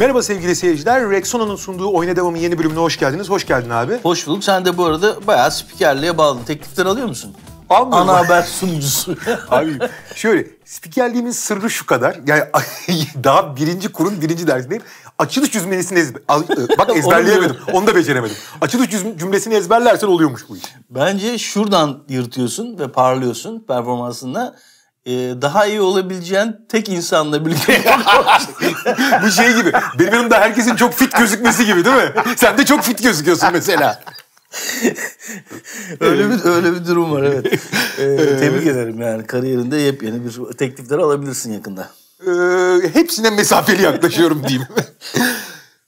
Merhaba sevgili seyirciler. Rexona'nın sunduğu Oyuna Devam'ın yeni bölümüne hoş geldiniz. Hoş geldin abi. Hoş bulduk. Sen de bu arada bayağı spikerliğe bağlı. Teklifler alıyor musun? Almıyorum. Ana haber sunucusu. abi şöyle spikerliğimin sırrı şu kadar. Yani daha birinci kurun birinci dersindeyim. Açılış cümlesini ezber... Bak ezberleyemedim. Onu da beceremedim. Açılış cümlesini ezberlersen oluyormuş bu iş. Bence şuradan yırtıyorsun ve parlıyorsun performansında e, daha iyi olabileceğin tek insanla birlikte Bu şey gibi. Benim yanımda herkesin çok fit gözükmesi gibi değil mi? Sen de çok fit gözüküyorsun mesela. öyle bir öyle bir durum var evet. Ee, tebrik ederim yani kariyerinde yepyeni bir teklifler alabilirsin yakında. Ee, hepsine mesafeli yaklaşıyorum diyeyim.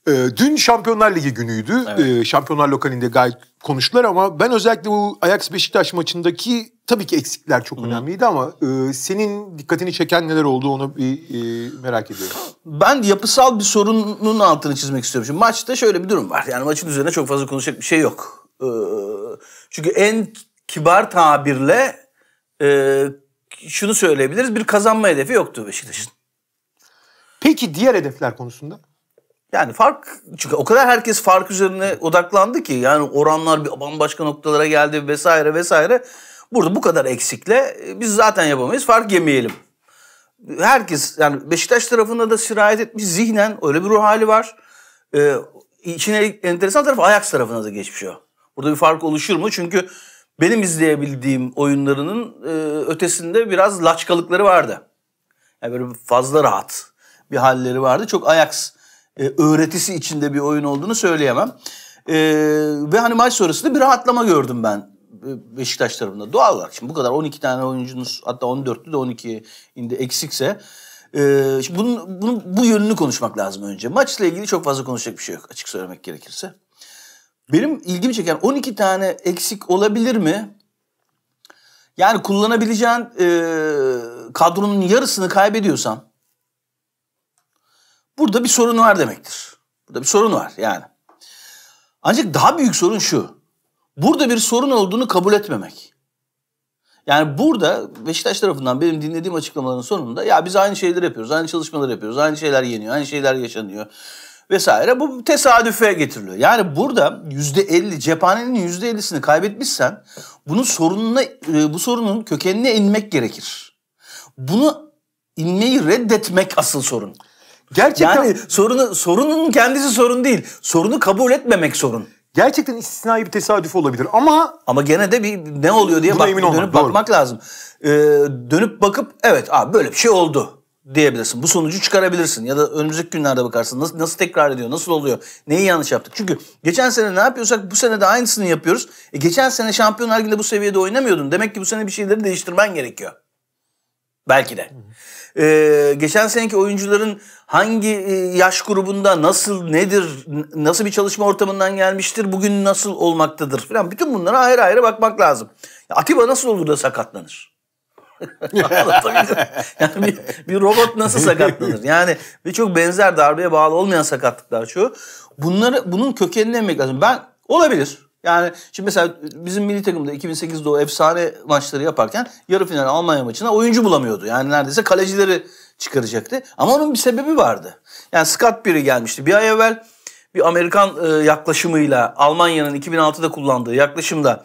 E, dün Şampiyonlar Ligi günüydü. Evet. E, Şampiyonlar lokalinde gayet konuştular ama ben özellikle bu Ajax Beşiktaş maçındaki tabii ki eksikler çok Hı. önemliydi ama e, senin dikkatini çeken neler oldu onu bir e, merak ediyorum. Ben yapısal bir sorunun altını çizmek istiyorum. Şimdi maçta şöyle bir durum var. Yani maçın üzerine çok fazla konuşacak bir şey yok. E, çünkü en kibar tabirle e, şunu söyleyebiliriz. Bir kazanma hedefi yoktu Beşiktaş'ın. Peki diğer hedefler konusunda? Yani fark çünkü o kadar herkes fark üzerine odaklandı ki yani oranlar bir bambaşka noktalara geldi vesaire vesaire. Burada bu kadar eksikle e, biz zaten yapamayız fark yemeyelim. Herkes yani Beşiktaş tarafında da sirayet etmiş zihnen öyle bir ruh hali var. Ee, içine enteresan tarafı Ajax tarafına da geçmiş o. Burada bir fark oluşur mu? Çünkü benim izleyebildiğim oyunlarının e, ötesinde biraz laçkalıkları vardı. Yani böyle fazla rahat bir halleri vardı. Çok Ajax e, öğretisi içinde bir oyun olduğunu söyleyemem. E, ve hani maç sonrasında bir rahatlama gördüm ben e, Beşiktaş tarafında. Doğal olarak şimdi bu kadar 12 tane oyuncunuz hatta 14'lü de 12 indi eksikse ee, şimdi bunun, bunun, bu yönünü konuşmak lazım önce. Maçla ilgili çok fazla konuşacak bir şey yok açık söylemek gerekirse. Benim ilgimi çeken 12 tane eksik olabilir mi? Yani kullanabileceğin e, kadronun yarısını kaybediyorsan Burada bir sorun var demektir. Burada bir sorun var yani. Ancak daha büyük sorun şu. Burada bir sorun olduğunu kabul etmemek. Yani burada Beşiktaş tarafından benim dinlediğim açıklamaların sonunda ya biz aynı şeyleri yapıyoruz, aynı çalışmaları yapıyoruz, aynı şeyler yeniyor, aynı şeyler yaşanıyor vesaire. Bu tesadüfe getiriliyor. Yani burada yüzde elli cephanenin yüzde ellisini kaybetmişsen bunun sorununa e, bu sorunun kökenine inmek gerekir. Bunu inmeyi reddetmek asıl sorun. Gerçekten yani sorunu sorunun kendisi sorun değil. Sorunu kabul etmemek sorun. Gerçekten istisnai bir tesadüf olabilir ama ama gene de bir ne oluyor diye bak, emin olmak, dönüp doğru. bakmak lazım. Ee, dönüp bakıp evet abi böyle bir şey oldu diyebilirsin. Bu sonucu çıkarabilirsin ya da önümüzdeki günlerde bakarsın nasıl nasıl tekrar ediyor, nasıl oluyor, neyi yanlış yaptık. Çünkü geçen sene ne yapıyorsak bu sene de aynısını yapıyoruz. E geçen sene Şampiyonlar Ligi'nde bu seviyede oynamıyordun. Demek ki bu sene bir şeyleri değiştirmen gerekiyor. Belki de e, geçen seneki oyuncuların hangi e, yaş grubunda nasıl nedir nasıl bir çalışma ortamından gelmiştir bugün nasıl olmaktadır falan bütün bunlara ayrı ayrı bakmak lazım. Atiba nasıl olur da sakatlanır? yani bir, bir robot nasıl sakatlanır? Yani birçok benzer darbeye bağlı olmayan sakatlıklar şu. Bunları bunun kökenini inmek lazım. Ben olabilir. Yani şimdi mesela bizim milli takımda 2008'de o efsane maçları yaparken yarı final Almanya maçına oyuncu bulamıyordu. Yani neredeyse kalecileri çıkaracaktı. Ama onun bir sebebi vardı. Yani Scott biri gelmişti. Bir ay evvel bir Amerikan e, yaklaşımıyla Almanya'nın 2006'da kullandığı yaklaşımda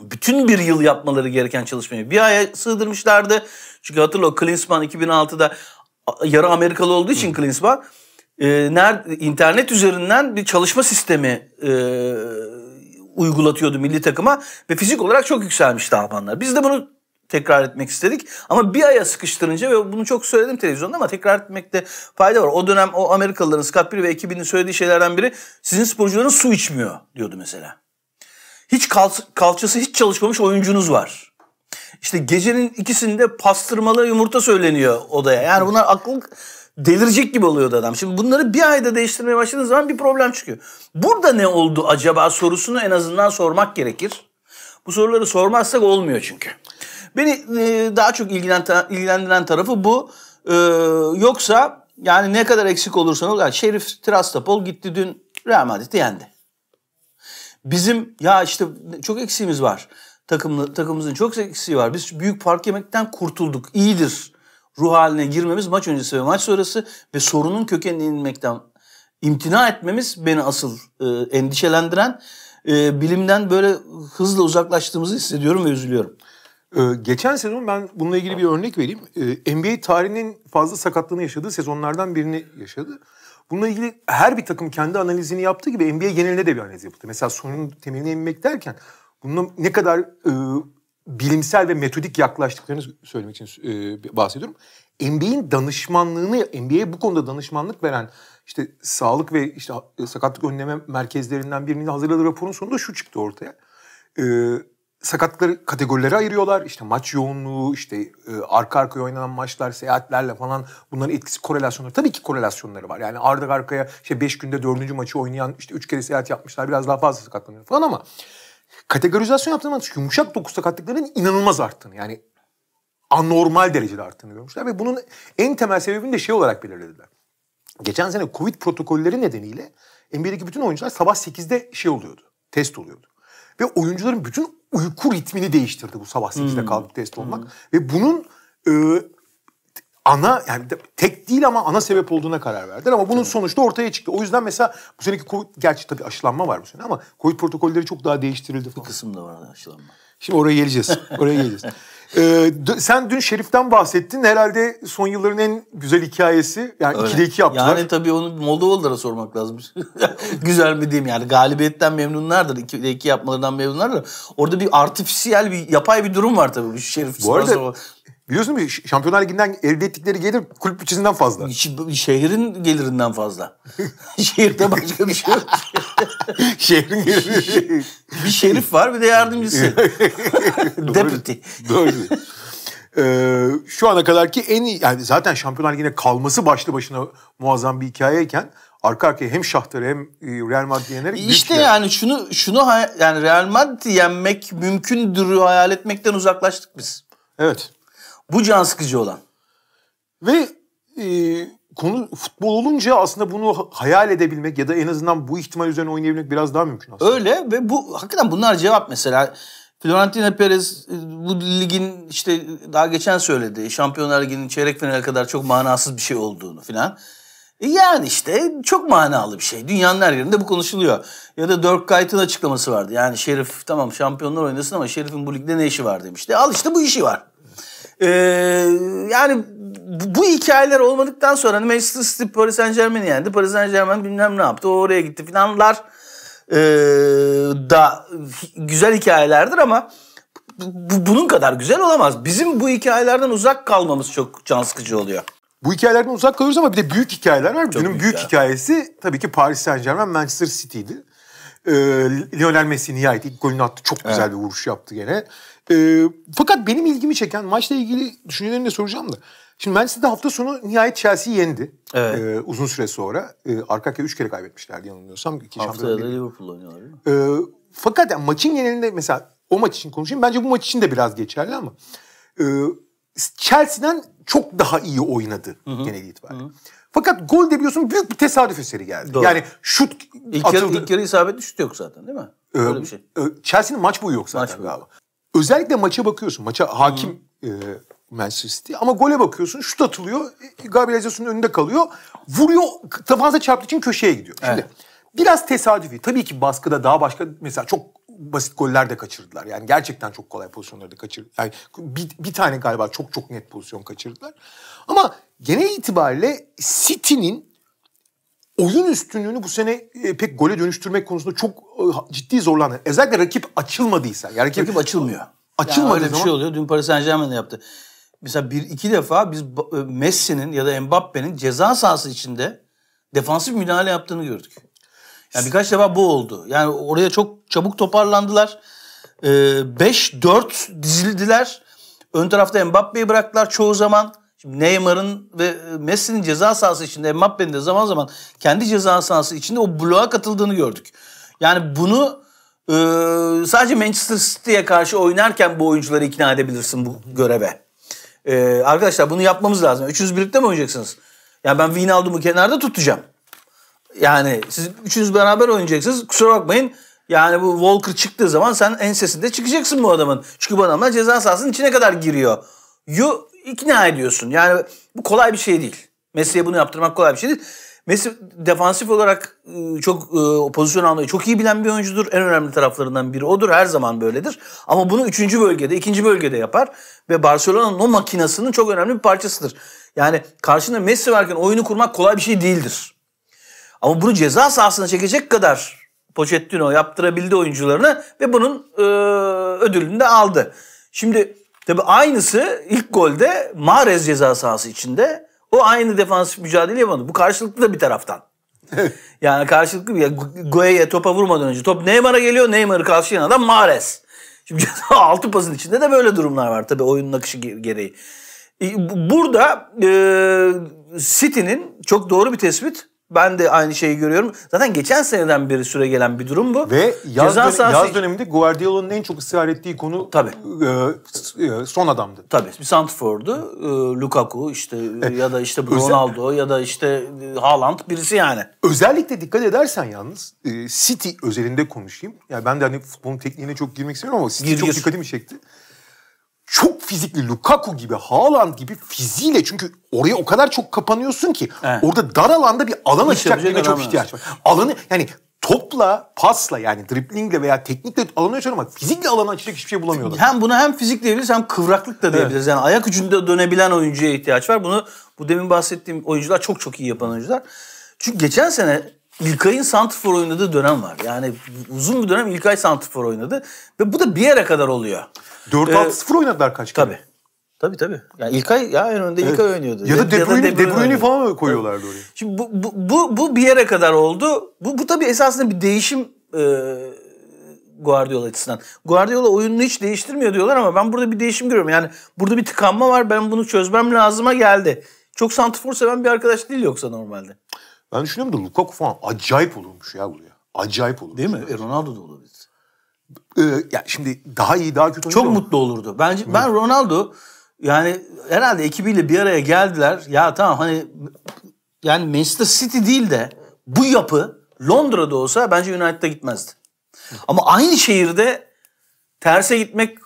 bütün bir yıl yapmaları gereken çalışmayı bir aya sığdırmışlardı. Çünkü hatırla o Klinsmann 2006'da yarı Amerikalı olduğu için Klinsmann e, nerede internet üzerinden bir çalışma sistemi e, uygulatıyordu milli takıma ve fizik olarak çok yükselmişti Almanlar. Biz de bunu tekrar etmek istedik. Ama bir aya sıkıştırınca ve bunu çok söyledim televizyonda ama tekrar etmekte fayda var. O dönem o Amerikalıların Scott Piri ve ekibinin söylediği şeylerden biri sizin sporcuların su içmiyor diyordu mesela. Hiç kal- kalçası hiç çalışmamış oyuncunuz var. İşte gecenin ikisinde pastırmalı yumurta söyleniyor odaya. Yani bunlar akıl Delirecek gibi oluyordu adam. Şimdi bunları bir ayda değiştirmeye başladığınız zaman bir problem çıkıyor. Burada ne oldu acaba sorusunu en azından sormak gerekir. Bu soruları sormazsak olmuyor çünkü. Beni e, daha çok ilgilendiren tarafı bu. E, yoksa yani ne kadar eksik olursan ol. Yani Şerif Trastapol gitti dün Real Madrid'i yendi. Bizim ya işte çok eksiğimiz var. Takımlı, takımımızın çok eksiği var. Biz büyük fark yemekten kurtulduk. İyidir ruh haline girmemiz maç öncesi ve maç sonrası ve sorunun kökenine inmekten imtina etmemiz beni asıl e, endişelendiren e, bilimden böyle hızla uzaklaştığımızı hissediyorum ve üzülüyorum. Ee, geçen sezon ben bununla ilgili bir örnek vereyim. Ee, NBA tarihinin fazla sakatlığını yaşadığı sezonlardan birini yaşadı. Bununla ilgili her bir takım kendi analizini yaptığı gibi NBA genelinde de bir analiz yaptı. Mesela sorunun temeline inmek derken bunun ne kadar e, bilimsel ve metodik yaklaştıklarını söylemek için e, bahsediyorum. NBA'in danışmanlığını, NBA'ye bu konuda danışmanlık veren işte sağlık ve işte e, sakatlık önleme merkezlerinden birinin hazırladığı raporun sonunda şu çıktı ortaya. E, sakatlıkları kategorilere ayırıyorlar. İşte maç yoğunluğu, işte e, arka arkaya oynanan maçlar, seyahatlerle falan bunların etkisi korelasyonları. Tabii ki korelasyonları var. Yani arda arkaya işte 5 günde 4. maçı oynayan işte 3 kere seyahat yapmışlar biraz daha fazla sakatlanıyor falan ama kategorizasyon yaptığında yumuşak dokusta sakatlıkların inanılmaz arttığını yani anormal derecede arttığını görmüşler ve bunun en temel sebebini de şey olarak belirlediler. Geçen sene Covid protokolleri nedeniyle NBA'deki bütün oyuncular sabah 8'de şey oluyordu. Test oluyordu. Ve oyuncuların bütün uyku ritmini değiştirdi bu sabah 8'de hmm. kalkıp test olmak. Hmm. Ve bunun e, ana yani tek değil ama ana sebep olduğuna karar verdiler ama bunun sonuçta ortaya çıktı. O yüzden mesela bu seneki Covid gerçi tabii aşılanma var bu sene ama Covid protokolleri çok daha değiştirildi falan. Bir kısım da var aşılanma. Şimdi oraya geleceğiz. Oraya geleceğiz. Ee, sen dün Şerif'ten bahsettin. Herhalde son yılların en güzel hikayesi. Yani Öyle. ikide iki yaptılar. Yani tabii onu Moldovalılara sormak lazım. güzel mi diyeyim yani. Galibiyetten memnunlardır. İkide iki yapmalarından memnunlardır. Orada bir artifisiyel, bir yapay bir durum var tabii. Bu Şerif bu arada, Biliyorsun mu Şampiyonlar Ligi'nden elde ettikleri gelir kulüp bütçesinden fazla. Şehrin gelirinden fazla. Şehirde başka bir şey yok. Şehrin geliri. bir şerif var bir de yardımcısı. Deputy. Doğru. Doğru. Ee, şu ana kadarki en iyi yani zaten Şampiyonlar Ligi'ne kalması başlı başına muazzam bir hikayeyken arka arkaya hem Şahtar'ı hem e, Real Madrid yenerek İşte yani. yani şunu şunu yani Real Madrid'i yenmek mümkündür hayal etmekten uzaklaştık biz. Evet. Bu can sıkıcı olan. Ve e, konu futbol olunca aslında bunu hayal edebilmek ya da en azından bu ihtimal üzerine oynayabilmek biraz daha mümkün aslında. Öyle ve bu hakikaten bunlar cevap mesela. Florentino Perez e, bu ligin işte daha geçen söyledi. Şampiyonlar Ligi'nin çeyrek finale kadar çok manasız bir şey olduğunu falan e, Yani işte çok manalı bir şey. Dünyanın her yerinde bu konuşuluyor. Ya da Dirk Kuyt'ın açıklaması vardı. Yani Şerif tamam şampiyonlar oynasın ama Şerif'in bu ligde ne işi var demişti. Al işte bu işi var. Ee, yani bu hikayeler olmadıktan sonra hani Manchester City Paris Saint Germain'i yendi. Paris Saint Germain bilmem ne yaptı. oraya gitti filanlar e, da güzel hikayelerdir ama bu, bunun kadar güzel olamaz. Bizim bu hikayelerden uzak kalmamız çok can sıkıcı oluyor. Bu hikayelerden uzak kalıyoruz ama bir de büyük hikayeler var. Bunun büyük, büyük ya. hikayesi tabii ki Paris Saint Germain Manchester City'ydi. Ee, Lionel Messi nihayet ilk golünü attı. Çok güzel evet. bir vuruş yaptı gene. E, fakat benim ilgimi çeken maçla ilgili düşüncelerini de soracağım da. Şimdi Manchester hafta sonu nihayet Chelsea yendi. Evet. E, uzun süre sonra. E, arka arkaya üç kere kaybetmişlerdi yanılmıyorsam. Ki Haftaya da Liverpool oynuyor E, fakat yani maçın genelinde mesela o maç için konuşayım. Bence bu maç için de biraz geçerli ama. E, Chelsea'den çok daha iyi oynadı hı genel itibariyle. Fakat gol de biliyorsun büyük bir tesadüf eseri geldi. Doğru. Yani şut ilk atıldı. Yarı, ilk yarı isabetli şut yok zaten değil mi? Öyle bir şey. E, Chelsea'nin maç boyu yok zaten maç galiba. Boyu özellikle maça bakıyorsun. Maça hakim hmm. e, Manchester City ama gole bakıyorsun. Şut atılıyor. E, Gabriel Jesus'un önünde kalıyor. Vuruyor. Tabanza çarptığı için köşeye gidiyor. Şimdi biraz tesadüfi. Tabii ki baskıda daha başka mesela çok basit goller de kaçırdılar. Yani gerçekten çok kolay pozisyonları da kaçırdılar. Yani bir, bir tane galiba çok çok net pozisyon kaçırdılar. Ama genel itibariyle City'nin oyun üstünlüğünü bu sene e, pek gole dönüştürmek konusunda çok ciddi zorlanır. Özellikle rakip açılmadıysa. Yani rakip, rakip açılmıyor. açılmadı yani öyle bir şey oluyor. Dün Paris Saint Germain yaptı. Mesela bir iki defa biz e, Messi'nin ya da Mbappe'nin ceza sahası içinde defansif müdahale yaptığını gördük. Yani birkaç defa bu oldu. Yani oraya çok çabuk toparlandılar. 5-4 ee, dizildiler. Ön tarafta Mbappe'yi bıraktılar çoğu zaman. Şimdi Neymar'ın ve e, Messi'nin ceza sahası içinde Mbappe'nin de zaman zaman kendi ceza sahası içinde o bloğa katıldığını gördük. Yani bunu e, sadece Manchester City'ye karşı oynarken bu oyuncuları ikna edebilirsin bu göreve. E, arkadaşlar bunu yapmamız lazım. Üçünüz birlikte mi oynayacaksınız? Yani ben Wijnaldum'u kenarda tutacağım. Yani siz üçünüz beraber oynayacaksınız. Kusura bakmayın. Yani bu Walker çıktığı zaman sen ensesinde çıkacaksın bu adamın. Çünkü bu adamlar ceza sahasının içine kadar giriyor. Yu ikna ediyorsun. Yani bu kolay bir şey değil. Mesleğe bunu yaptırmak kolay bir şey değil. Messi defansif olarak ıı, çok ıı, pozisyon almayı çok iyi bilen bir oyuncudur. En önemli taraflarından biri odur. Her zaman böyledir. Ama bunu üçüncü bölgede, ikinci bölgede yapar. Ve Barcelona'nın o makinasının çok önemli bir parçasıdır. Yani karşında Messi varken oyunu kurmak kolay bir şey değildir. Ama bunu ceza sahasına çekecek kadar Pochettino yaptırabildi oyuncularını ve bunun e, ödülünü de aldı. Şimdi tabii aynısı ilk golde Mahrez ceza sahası içinde. O aynı defansif mücadele yapamadı. Bu karşılıklı da bir taraftan. yani karşılıklı bir Gueye topa vurmadan önce top Neymar'a geliyor. Neymar'ı karşılayan adam Mares. Şimdi altı pasın içinde de böyle durumlar var tabii oyunun akışı gereği. Burada e, City'nin çok doğru bir tespit ben de aynı şeyi görüyorum. Zaten geçen seneden beri süre gelen bir durum bu. Ve yaz, Ceza dön- sahası... yaz döneminde Guardiola'nın en çok ısrar ettiği konu Tabii. E, e son adamdı. Tabii. Bir Santfor'du. E, Lukaku işte e, ya da işte Ronaldo ya da işte e, Haaland birisi yani. Özellikle dikkat edersen yalnız e, City özelinde konuşayım. Yani ben de hani futbolun tekniğine çok girmek istemiyorum ama City Girgir. çok dikkatimi çekti çok fizikli Lukaku gibi, Haaland gibi fiziğiyle çünkü oraya o kadar çok kapanıyorsun ki evet. orada dar alanda bir alan açacak birine çok ihtiyaç var. Alanı yani topla, pasla yani driplingle veya teknikle alanı açıyor ama fizikle alanı açacak hiçbir şey bulamıyorlar. Hem bunu hem fizik diyebiliriz hem kıvraklık da diyebiliriz. Evet. Yani ayak ucunda dönebilen oyuncuya ihtiyaç var. Bunu bu demin bahsettiğim oyuncular çok çok iyi yapan oyuncular. Çünkü geçen sene İlkay'ın santrfor oynadığı dönem var. Yani uzun bir dönem İlkay santrfor oynadı ve bu da bir yere kadar oluyor. 4-6-0 ee, oynadılar kaç kere. Tabii. Tabii tabii. Yani İlkay ya en önde evet. İlkay oynuyordu. Ya da De Bruyne, De Bruyne falan mı koyuyorlardı oraya. Şimdi bu, bu, bu, bu bir yere kadar oldu. Bu, bu tabii esasında bir değişim e, Guardiola açısından. Guardiola oyununu hiç değiştirmiyor diyorlar ama ben burada bir değişim görüyorum. Yani burada bir tıkanma var. Ben bunu çözmem lazıma geldi. Çok santifor seven bir arkadaş değil yoksa normalde. Ben düşünüyorum da Lukaku falan acayip olurmuş ya buraya. Acayip olur. Değil mi? E, Ronaldo da olabilir e, ya şimdi daha iyi daha kötü Çok mutlu olurdu. Bence ben Ronaldo yani herhalde ekibiyle bir araya geldiler. Ya tamam hani yani Manchester City değil de bu yapı Londra'da olsa bence United'a gitmezdi. Ama aynı şehirde terse gitmek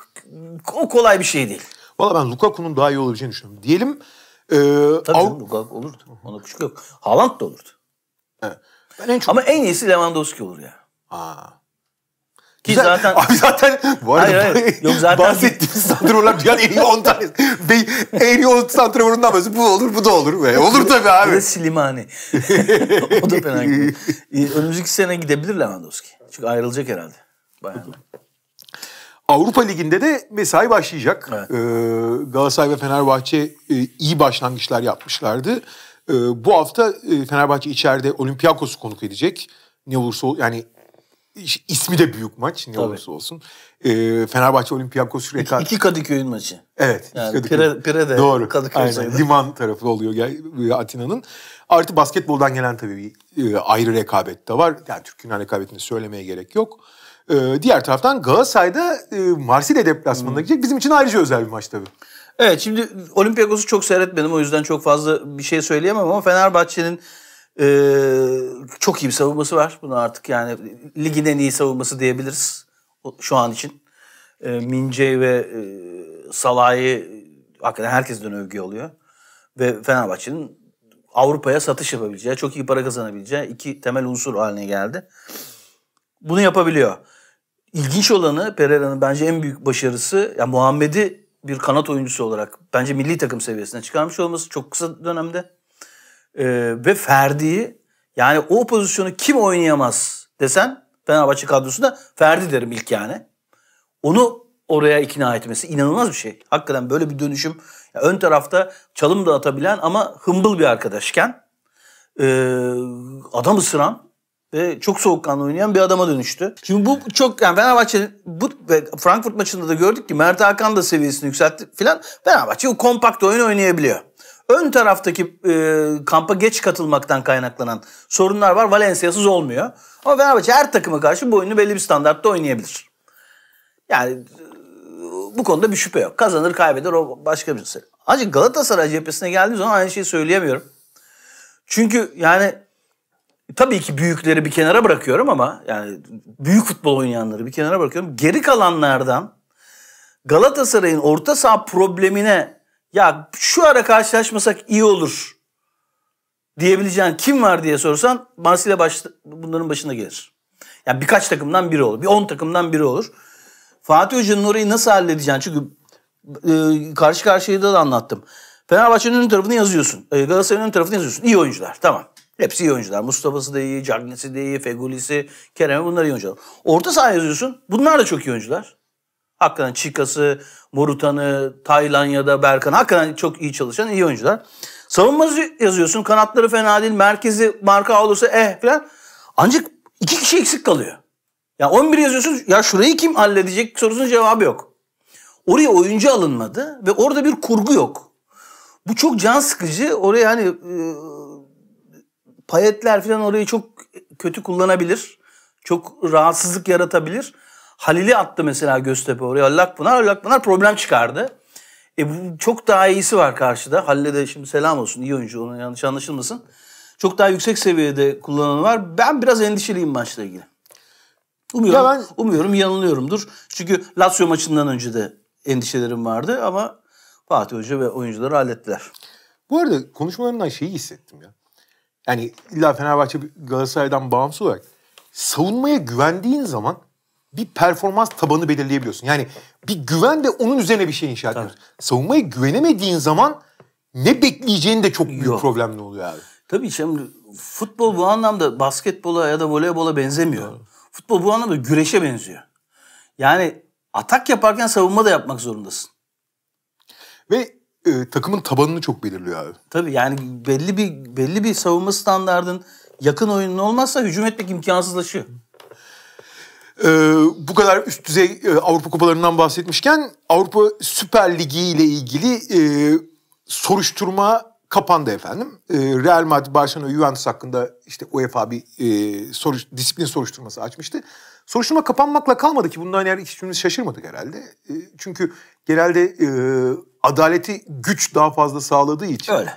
o kolay bir şey değil. Valla ben Lukaku'nun daha iyi olabileceğini düşünüyorum. Diyelim e, Tabii Av- Lukaku olurdu. Ona kuşku yok. Haaland da olurdu. Evet. Ben en çok... Ama en iyisi Lewandowski olur ya. Yani. Aa. Ki güzel. zaten... Abi zaten bu arada hayır, hayır. Yok, zaten... bahsettiğimiz santraforlar dünyanın en iyi 10 tanesi. Bey, en iyi 10 santraforundan bahsediyor. Bu olur bu da olur. Be. Olur tabii abi. Bir de Slimani. o da fena gidiyor. Ee, önümüzdeki sene gidebilir Lewandowski. Çünkü ayrılacak herhalde. Bayağı. Avrupa Ligi'nde de mesai başlayacak. Evet. Ee, Galatasaray ve Fenerbahçe e, iyi başlangıçlar yapmışlardı. E, bu hafta e, Fenerbahçe içeride Olympiakos'u konuk edecek. Ne olursa yani ismi de büyük maç ne Tabii. olursa olsun. E, Fenerbahçe Olympiakos Rekar. İki Kadıköy'ün maçı. Evet. Yani Kadıköy. Pire, de Doğru. Kadıköy Aynen. Liman tarafı oluyor Atina'nın. Artı basketboldan gelen tabii bir e, ayrı rekabet de var. Yani Türkiye'nin rekabetini söylemeye gerek yok. Ee, diğer taraftan Galatasaray'da e, Marsilya deplasmanına hmm. gidecek. Bizim için ayrıca özel bir maç tabii. Evet şimdi Olympiakos'u çok seyretmedim o yüzden çok fazla bir şey söyleyemem ama Fenerbahçe'nin ee, çok iyi bir savunması var. Bunu artık yani ligin en iyi savunması diyebiliriz şu an için. Ee, Mince ve e, Salah'ı hakikaten herkesten övgü oluyor. Ve Fenerbahçe'nin Avrupa'ya satış yapabileceği, çok iyi para kazanabileceği iki temel unsur haline geldi. Bunu yapabiliyor. İlginç olanı Pereira'nın bence en büyük başarısı yani Muhammed'i bir kanat oyuncusu olarak bence milli takım seviyesine çıkarmış olması çok kısa dönemde e, ve Ferdi, yani o pozisyonu kim oynayamaz desen Fenerbahçe kadrosunda Ferdi derim ilk yani. Onu oraya ikna etmesi inanılmaz bir şey. Hakikaten böyle bir dönüşüm. Yani ön tarafta çalım da atabilen ama hımbıl bir arkadaşken e, adam ısıran ve çok soğukkanlı oynayan bir adama dönüştü. Şimdi bu çok yani Fenerbahçe bu Frankfurt maçında da gördük ki Mert Hakan da seviyesini yükseltti filan. Fenerbahçe o kompakt oyun oynayabiliyor ön taraftaki e, kampa geç katılmaktan kaynaklanan sorunlar var. Valencia'sız olmuyor. Ama Fenerbahçe her takıma karşı bu oyunu belli bir standartta oynayabilir. Yani e, bu konuda bir şüphe yok. Kazanır kaybeder o başka bir şey. Ancak Galatasaray cephesine geldiğim zaman aynı şeyi söyleyemiyorum. Çünkü yani tabii ki büyükleri bir kenara bırakıyorum ama yani büyük futbol oynayanları bir kenara bırakıyorum. Geri kalanlardan Galatasaray'ın orta saha problemine ya şu ara karşılaşmasak iyi olur diyebileceğin kim var diye sorsan Marsilya baş, bunların başına gelir. Ya yani birkaç takımdan biri olur. Bir on takımdan biri olur. Fatih Hoca'nın orayı nasıl halledeceğini çünkü e, karşı karşıya da, da anlattım. Fenerbahçe'nin ön tarafını yazıyorsun. E, Galatasaray'ın ön tarafını yazıyorsun. İyi oyuncular tamam. Hepsi iyi oyuncular. Mustafa'sı da iyi, Cagnesi de iyi, Fegulisi, Kerem'i bunlar iyi oyuncular. Orta saha yazıyorsun. Bunlar da çok iyi oyuncular. Hakikaten Çikası, Morutan'ı, Taylan Berkan. Hakikaten çok iyi çalışan iyi oyuncular. Savunması yazıyorsun. Kanatları fena değil. Merkezi marka olursa eh falan. Ancak iki kişi eksik kalıyor. Ya 11 yazıyorsun. Ya şurayı kim halledecek sorusunun cevabı yok. Oraya oyuncu alınmadı ve orada bir kurgu yok. Bu çok can sıkıcı. Oraya hani e, payetler falan orayı çok kötü kullanabilir. Çok rahatsızlık yaratabilir. Halil'i attı mesela Göztepe oraya. Allakpınar, Allakpınar problem çıkardı. E bu çok daha iyisi var karşıda. Halil'e de şimdi selam olsun. iyi oyuncu onun yanlış anlaşılmasın. Çok daha yüksek seviyede kullanılan var. Ben biraz endişeliyim maçla ilgili. Umuyorum, ya ben... umuyorum yanılıyorumdur. Çünkü Lazio maçından önce de endişelerim vardı ama Fatih Hoca ve oyuncuları hallettiler. Bu arada konuşmalarından şeyi hissettim ya. Yani illa Fenerbahçe Galatasaray'dan bağımsız olarak savunmaya güvendiğin zaman bir performans tabanı belirleyebiliyorsun. Yani bir güven de onun üzerine bir şey inşa ediyorsun. savunmayı güvenemediğin zaman ne bekleyeceğin de çok büyük problemli oluyor abi. Tabii şimdi futbol bu anlamda basketbola ya da voleybola benzemiyor. Doğru. Futbol bu anlamda güreşe benziyor. Yani atak yaparken savunma da yapmak zorundasın. Ve e, takımın tabanını çok belirliyor abi. Tabii yani belli bir belli bir savunma standardın yakın oyunun olmazsa hücum etmek imkansızlaşıyor e, bu kadar üst düzey e, Avrupa kupalarından bahsetmişken Avrupa Süper Ligi ile ilgili e, soruşturma kapandı efendim. E, Real Madrid, Barcelona, Juventus hakkında işte UEFA bir e, soruş, disiplin soruşturması açmıştı. Soruşturma kapanmakla kalmadı ki bundan yani hiçbirimiz şaşırmadık herhalde. E, çünkü genelde e, adaleti güç daha fazla sağladığı için. Öyle.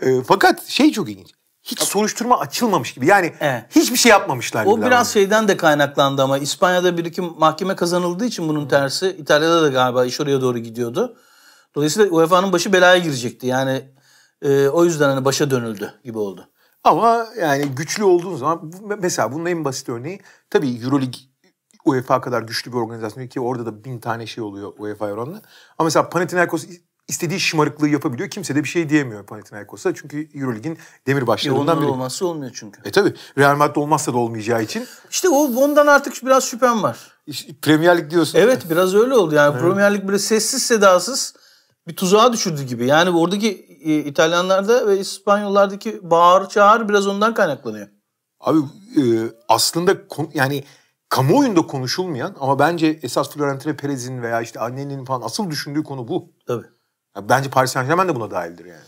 E, fakat şey çok ilginç hiç soruşturma açılmamış gibi. Yani evet. hiçbir şey yapmamışlar. O biraz abi. şeyden de kaynaklandı ama İspanya'da bir iki mahkeme kazanıldığı için bunun tersi İtalya'da da galiba iş oraya doğru gidiyordu. Dolayısıyla UEFA'nın başı belaya girecekti. Yani e, o yüzden hani başa dönüldü gibi oldu. Ama yani güçlü olduğun zaman mesela bunun en basit örneği tabii Euroleague UEFA kadar güçlü bir organizasyon ki orada da bin tane şey oluyor UEFA oranla. Ama mesela Panathinaikos istediği şımarıklığı yapabiliyor. Kimse de bir şey diyemiyor Panathinaikos'a. Çünkü Eurolig'in demirbaşlarından biri. olmazsa olmuyor çünkü. E tabi. Real Madrid olmazsa da olmayacağı için. İşte o ondan artık biraz şüphem var. İşte, Premier Lig diyorsun. Evet biraz öyle oldu. Yani evet. Premier Lig böyle sessiz sedasız bir tuzağa düşürdü gibi. Yani oradaki e, İtalyanlarda ve İspanyollardaki bağır çağır biraz ondan kaynaklanıyor. Abi e, aslında yani kamuoyunda konuşulmayan ama bence esas Florentino Perez'in veya işte annenin falan asıl düşündüğü konu bu. Tabii. Yani bence Paris Saint Germain de buna dahildir yani.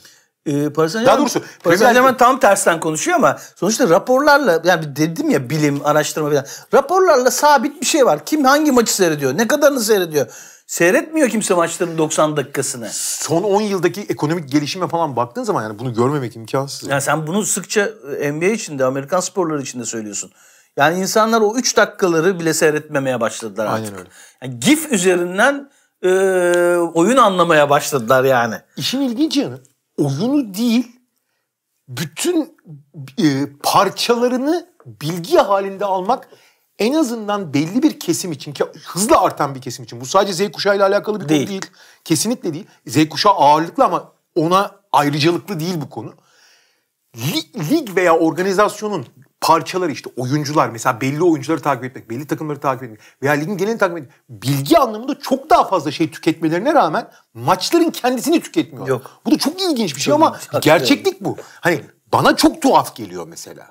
Ee, Paris Saint Daha doğrusu Paris Saint Germain tam tersten konuşuyor ama sonuçta raporlarla yani dedim ya bilim, araştırma falan. Raporlarla sabit bir şey var. Kim hangi maçı seyrediyor? Ne kadarını seyrediyor? Seyretmiyor kimse maçların 90 dakikasını. Son 10 yıldaki ekonomik gelişime falan baktığın zaman yani bunu görmemek imkansız. Yani sen bunu sıkça e, NBA içinde, Amerikan sporları içinde söylüyorsun. Yani insanlar o 3 dakikaları bile seyretmemeye başladılar artık. Aynen öyle. Yani GIF üzerinden e, oyun anlamaya başladılar yani. İşin ilginç yanı oyunu değil bütün e, parçalarını bilgi halinde almak en azından belli bir kesim için ki hızla artan bir kesim için bu sadece Z kuşağıyla alakalı bir değil. konu değil. Kesinlikle değil. Z kuşağı ağırlıklı ama ona ayrıcalıklı değil bu konu. Lig, lig veya organizasyonun Parçalar işte oyuncular mesela belli oyuncuları takip etmek, belli takımları takip etmek veya ligin genelini takip etmek bilgi anlamında çok daha fazla şey tüketmelerine rağmen maçların kendisini tüketmiyor. Yok. Bu da çok ilginç bir şey ama gerçeklik bu. Hani bana çok tuhaf geliyor mesela.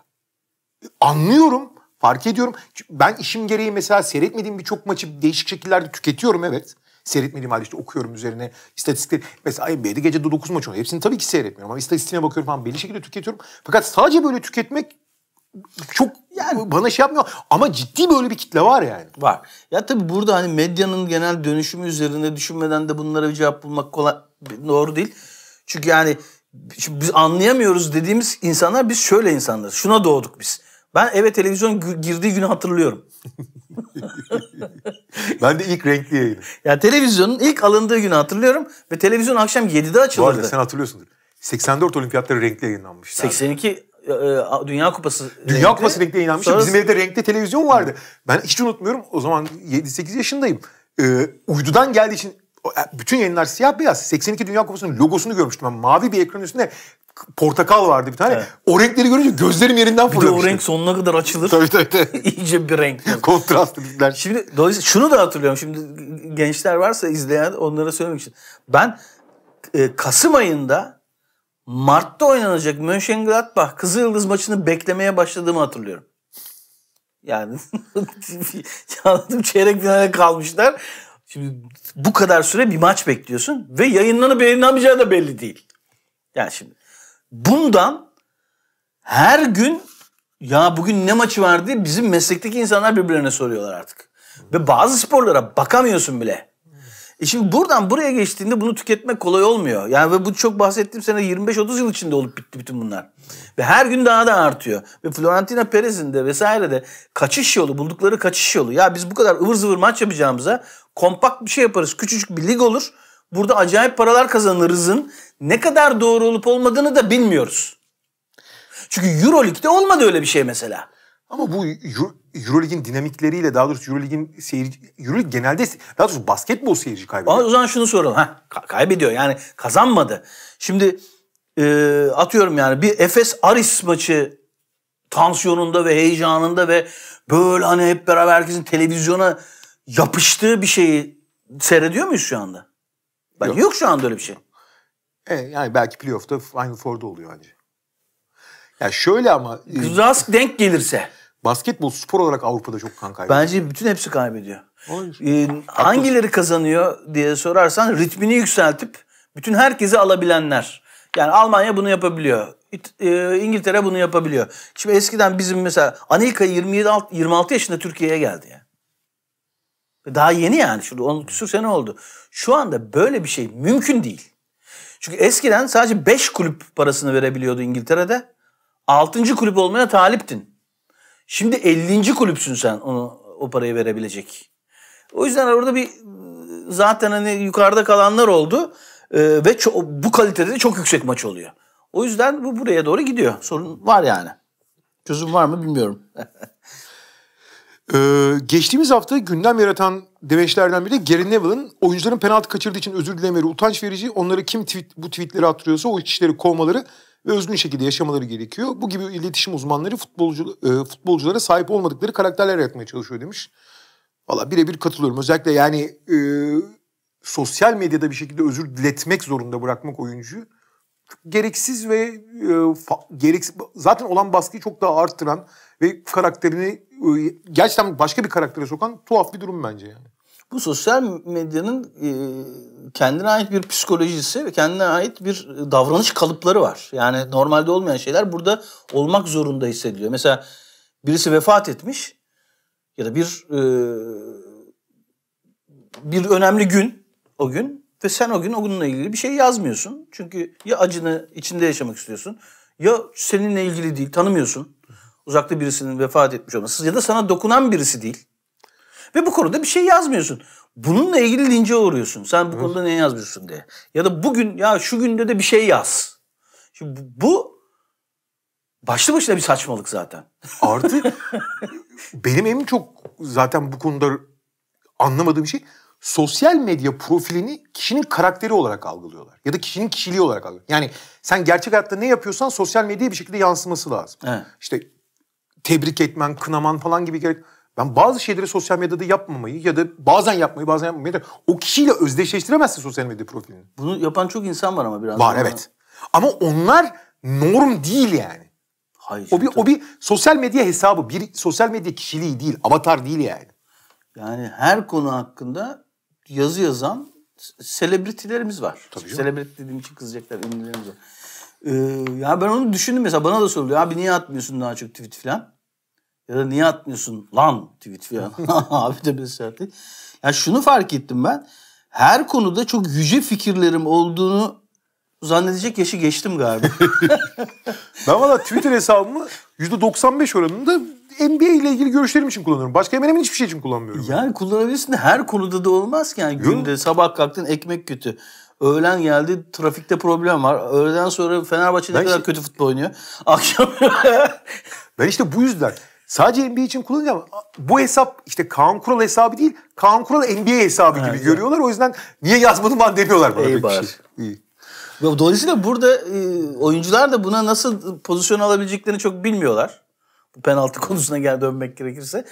Anlıyorum, fark ediyorum. Ben işim gereği mesela seyretmediğim birçok maçı değişik şekillerde tüketiyorum evet seyretmediğim halde işte okuyorum üzerine istatistikleri. Mesela NBA'de gece 9 maç oluyor. Hepsini tabii ki seyretmiyorum ama istatistiğine bakıyorum falan belli şekilde tüketiyorum. Fakat sadece böyle tüketmek çok yani bana şey yapmıyor ama ciddi böyle bir kitle var yani. Var. Ya tabii burada hani medyanın genel dönüşümü üzerine düşünmeden de bunlara bir cevap bulmak kolay doğru değil. Çünkü yani şimdi biz anlayamıyoruz dediğimiz insanlar biz şöyle insanlarız. Şuna doğduk biz. Ben eve televizyon girdiği günü hatırlıyorum. ben de ilk renkli yayını. Ya televizyonun ilk alındığı günü hatırlıyorum ve televizyon akşam 7'de açılırdı. Bu arada sen hatırlıyorsundur. 84 olimpiyatları renkli yayınlanmış. 82 ee, e, Dünya Kupası e, Dünya renkli. Kupası renkli yayınlanmıştı. Sonrası... Bizim evde renkli televizyon vardı. Ben hiç unutmuyorum. O zaman 7-8 yaşındayım. Ee, uydudan geldiği için e, bütün yayınlar siyah beyaz. 82 Dünya Kupası'nın logosunu görmüştüm ben. Mavi bir ekran üstünde portakal vardı bir tane. Evet. O renkleri görünce gözlerim yerinden fırlamıştı. Bir de o renk sonuna kadar açılır. tabii tabii. tabii. İyice bir renk. Kontrast bizler. Şimdi dolayısıyla şunu da hatırlıyorum. Şimdi gençler varsa izleyen onlara söylemek için. Ben e, Kasım ayında Mart'ta oynanacak Mönchengladbach Kızıl Yıldız maçını beklemeye başladığımı hatırlıyorum. Yani anladım çeyrek finale kalmışlar. Şimdi bu kadar süre bir maç bekliyorsun ve yayınlanıp yayınlanmayacağı da belli değil. Yani şimdi bundan her gün ya bugün ne maçı vardı? bizim meslekteki insanlar birbirlerine soruyorlar artık. Ve bazı sporlara bakamıyorsun bile. E şimdi buradan buraya geçtiğinde bunu tüketmek kolay olmuyor. Yani ve bu çok bahsettiğim sene 25-30 yıl içinde olup bitti bütün bunlar. Ve her gün daha da artıyor. Ve Florentina Perez'in de vesaire de kaçış yolu, buldukları kaçış yolu. Ya biz bu kadar ıvır zıvır maç yapacağımıza kompakt bir şey yaparız. Küçücük bir lig olur. Burada acayip paralar kazanırızın ne kadar doğru olup olmadığını da bilmiyoruz. Çünkü Euroleague'de olmadı öyle bir şey mesela. Ama bu Euroleague'in dinamikleriyle daha doğrusu Euroleague'in seyirci Euroleague genelde daha doğrusu basketbol seyirci kaybediyor. O zaman şunu soralım. Ha, kaybediyor yani kazanmadı. Şimdi e, atıyorum yani bir Efes Aris maçı tansiyonunda ve heyecanında ve böyle hani hep beraber herkesin televizyona yapıştığı bir şeyi seyrediyor muyuz şu anda? Ben yok. yok şu anda öyle bir şey. E, yani belki playoff'ta Final Four'da oluyor hani. Ya yani şöyle ama... Biraz e, denk gelirse. Basketbol spor olarak Avrupa'da çok kan kaybediyor. Bence bütün hepsi kaybediyor. Ee, hangileri kazanıyor diye sorarsan ritmini yükseltip bütün herkesi alabilenler. Yani Almanya bunu yapabiliyor. E, İngiltere bunu yapabiliyor. Şimdi eskiden bizim mesela Anilka 27 26 yaşında Türkiye'ye geldi yani. Daha yeni yani şurada 10 küsur sene oldu. Şu anda böyle bir şey mümkün değil. Çünkü eskiden sadece 5 kulüp parasını verebiliyordu İngiltere'de. 6. kulüp olmaya taliptin. Şimdi 50. kulüpsün sen onu o parayı verebilecek. O yüzden orada bir zaten hani yukarıda kalanlar oldu ee, ve ço- bu kalitede de çok yüksek maç oluyor. O yüzden bu buraya doğru gidiyor. Sorun var yani. Çözüm var mı bilmiyorum. ee, geçtiğimiz hafta gündem yaratan demeçlerden biri Gary Neville'ın oyuncuların penaltı kaçırdığı için özür dilemeleri utanç verici. Onları kim tweet, bu tweetleri attırıyorsa o kişileri kovmaları ve özgün şekilde yaşamaları gerekiyor. Bu gibi iletişim uzmanları futbolcu, e, futbolculara sahip olmadıkları karakterler yaratmaya çalışıyor demiş. Valla birebir katılıyorum. Özellikle yani e, sosyal medyada bir şekilde özür diletmek zorunda bırakmak oyuncuyu gereksiz ve e, fa, gereksiz zaten olan baskıyı çok daha arttıran ve karakterini e, gerçekten başka bir karaktere sokan tuhaf bir durum bence yani. Bu sosyal medyanın e, kendine ait bir psikolojisi ve kendine ait bir davranış kalıpları var. Yani normalde olmayan şeyler burada olmak zorunda hissediliyor. Mesela birisi vefat etmiş ya da bir e, bir önemli gün o gün ve sen o gün o gününle ilgili bir şey yazmıyorsun. Çünkü ya acını içinde yaşamak istiyorsun ya seninle ilgili değil tanımıyorsun. Uzakta birisinin vefat etmiş olması ya da sana dokunan birisi değil. Ve bu konuda bir şey yazmıyorsun. Bununla ilgili lince uğruyorsun. Sen bu Hı. konuda ne yazmıyorsun diye. Ya da bugün ya şu günde de bir şey yaz. Şimdi bu başlı başına bir saçmalık zaten. Artık benim en çok zaten bu konuda anlamadığım şey sosyal medya profilini kişinin karakteri olarak algılıyorlar. Ya da kişinin kişiliği olarak algılıyorlar. Yani sen gerçek hayatta ne yapıyorsan sosyal medyaya bir şekilde yansıması lazım. Evet. İşte tebrik etmen, kınaman falan gibi gerek. Ben bazı şeyleri sosyal medyada yapmamayı ya da bazen yapmayı bazen yapmamayı da o kişiyle özdeşleştiremezsin sosyal medya profilini. Bunu yapan çok insan var ama biraz. Var sonra. evet. Ama onlar norm değil yani. Hayır. O bir, tabii. o bir sosyal medya hesabı, bir sosyal medya kişiliği değil, avatar değil yani. Yani her konu hakkında yazı yazan selebritilerimiz var. Tabii Selebrit dediğim için kızacaklar, ünlülerimiz var. Ee, ya ben onu düşündüm mesela bana da soruluyor. Abi niye atmıyorsun daha çok tweet falan? Ya da niye atmıyorsun lan tweet falan. Abi de bir mesela. Ya şunu fark ettim ben. Her konuda çok yüce fikirlerim olduğunu zannedecek yaşı geçtim galiba. ben valla Twitter hesabımı %95 oranında NBA ile ilgili görüşlerim için kullanıyorum. Başka hemen hemen hiçbir şey için kullanmıyorum. Yani kullanabilirsin de her konuda da olmaz ki. Yani günde Yok. sabah kalktın ekmek kötü. Öğlen geldi trafikte problem var. Öğleden sonra Fenerbahçe ne kadar işte, kötü futbol oynuyor. Akşam... ben işte bu yüzden Sadece NBA için kullanınca bu hesap işte Kaan Kural hesabı değil, Kaan Kural NBA hesabı gibi evet. görüyorlar. O yüzden niye yazmadım ben demiyorlar bana. İyi bari. Şey. Dolayısıyla burada e, oyuncular da buna nasıl pozisyon alabileceklerini çok bilmiyorlar. Bu penaltı konusuna gel dönmek gerekirse.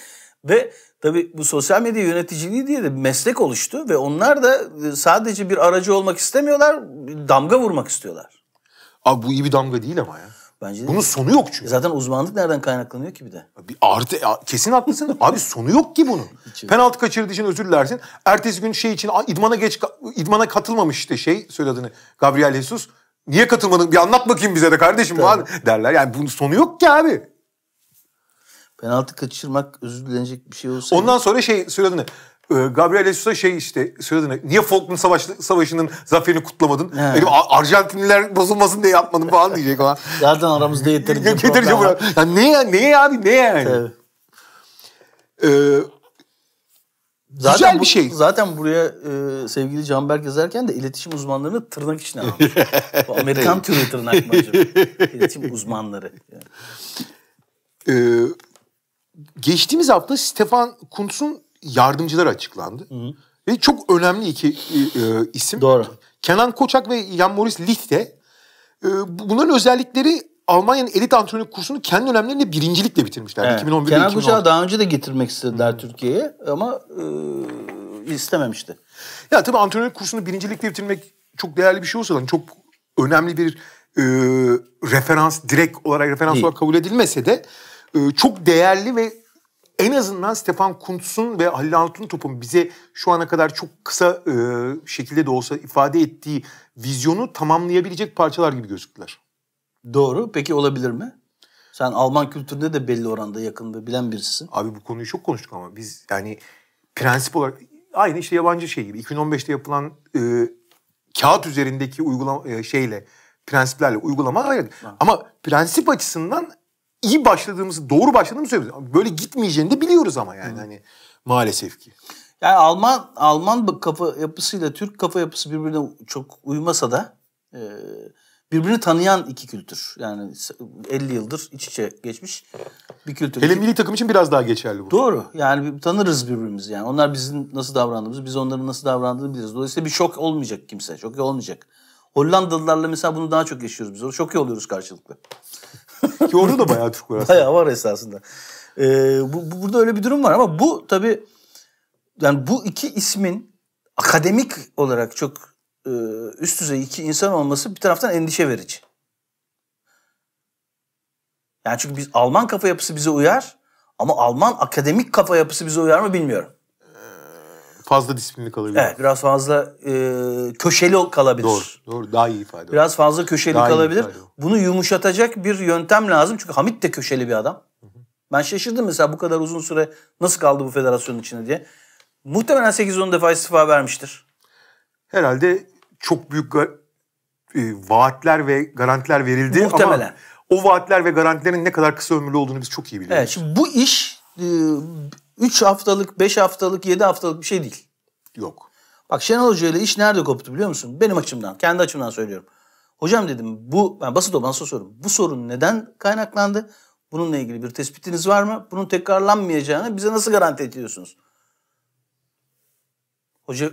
Ve tabii bu sosyal medya yöneticiliği diye de meslek oluştu ve onlar da e, sadece bir aracı olmak istemiyorlar, damga vurmak istiyorlar. Abi bu iyi bir damga değil ama ya. Bence de Bunun sonu yok çünkü. Zaten uzmanlık nereden kaynaklanıyor ki bir de? Bir artı, kesin haklısın. Abi sonu yok ki bunun. Penaltı kaçırdığı için özür dilersin. Ertesi gün şey için idmana geç idmana katılmamış işte şey söylediğini Gabriel Jesus. Niye katılmadın? Bir anlat bakayım bize de kardeşim Tabii. derler. Yani bunun sonu yok ki abi. Penaltı kaçırmak özür dilenecek bir şey olsa. Ondan sonra şey söylediğini ee, Gabriel Jesus'a şey işte söyledi ne? niye Falkland Savaşı, Savaşı'nın zaferini kutlamadın? Evet. Yani Arjantinliler bozulmasın diye yapmadım falan diyecek ama. Zaten aramızda yeterince Yeterince bu. Ya ne ya ne abi ne yani? Ee, zaten güzel bu, bir şey. Zaten buraya e, sevgili Canberk yazarken de iletişim uzmanlarını tırnak içine almış. Amerikan türü tırnak mı acaba? iletişim uzmanları. Yani. Ee, geçtiğimiz hafta Stefan Kuntz'un yardımcılar açıklandı. Hı hı. Ve çok önemli iki e, e isim. Doğru. Kenan Koçak ve Jan Morris Lichte. E, bunların özellikleri Almanya'nın elit antrenörlük kursunu kendi önemlerinde birincilikle bitirmişler. Evet. 2011'de Kenan Koçak'ı daha önce de getirmek istediler Türkiye'ye ama e, istememişti. Ya tabii antrenörlük kursunu birincilikle bitirmek çok değerli bir şey olsa da hani çok önemli bir e, referans direkt olarak referans Değil. olarak kabul edilmese de e, çok değerli ve en azından Stefan Kuntz'un ve Halil Antuntop'un bize şu ana kadar çok kısa e, şekilde de olsa ifade ettiği vizyonu tamamlayabilecek parçalar gibi gözüktüler. Doğru. Peki olabilir mi? Sen Alman kültüründe de belli oranda yakın ve bilen birisisin. Abi bu konuyu çok konuştuk ama biz yani prensip olarak aynı işte yabancı şey gibi 2015'te yapılan e, kağıt üzerindeki uygulama e, şeyle prensiplerle uygulama ayrı. Ha. Ama prensip açısından iyi başladığımızı, doğru başladığımızı söylüyoruz. Böyle gitmeyeceğini de biliyoruz ama yani Hı. hani maalesef ki. Yani Alman Alman kafa yapısıyla Türk kafa yapısı birbirine çok uymasa da e, birbirini tanıyan iki kültür. Yani 50 yıldır iç içe geçmiş bir kültür. Hele milli takım için biraz daha geçerli bu. Doğru. Yani tanırız birbirimizi yani. Onlar bizim nasıl davrandığımızı, biz onların nasıl davrandığını biliriz. Dolayısıyla bir şok olmayacak kimse. Şok olmayacak. Hollandalılarla mesela bunu daha çok yaşıyoruz biz. Şok oluyoruz karşılıklı. Ki orada da bayağı Türk var aslında. Bayağı var esasında. Ee, bu, bu, burada öyle bir durum var ama bu tabii yani bu iki ismin akademik olarak çok e, üst düzey iki insan olması bir taraftan endişe verici. Yani çünkü biz Alman kafa yapısı bize uyar ama Alman akademik kafa yapısı bize uyar mı bilmiyorum. Fazla disiplinli kalabilir. Evet biraz fazla e, köşeli kalabilir. Doğru, doğru daha iyi ifade. Biraz fazla köşeli daha kalabilir. Bunu yumuşatacak bir yöntem lazım. Çünkü Hamit de köşeli bir adam. Hı hı. Ben şaşırdım mesela bu kadar uzun süre nasıl kaldı bu federasyonun içinde diye. Muhtemelen 8-10 defa istifa vermiştir. Herhalde çok büyük e, vaatler ve garantiler verildi Muhtemelen. ama o vaatler ve garantilerin ne kadar kısa ömürlü olduğunu biz çok iyi biliyoruz. Evet, şimdi bu iş e, 3 haftalık, 5 haftalık, 7 haftalık bir şey değil. Yok. Bak Şenol Hoca ile iş nerede koptu biliyor musun? Benim açımdan, kendi açımdan söylüyorum. Hocam dedim bu, ben basit olan sorum. Bu sorun neden kaynaklandı? Bununla ilgili bir tespitiniz var mı? Bunun tekrarlanmayacağını bize nasıl garanti ediyorsunuz? Hoca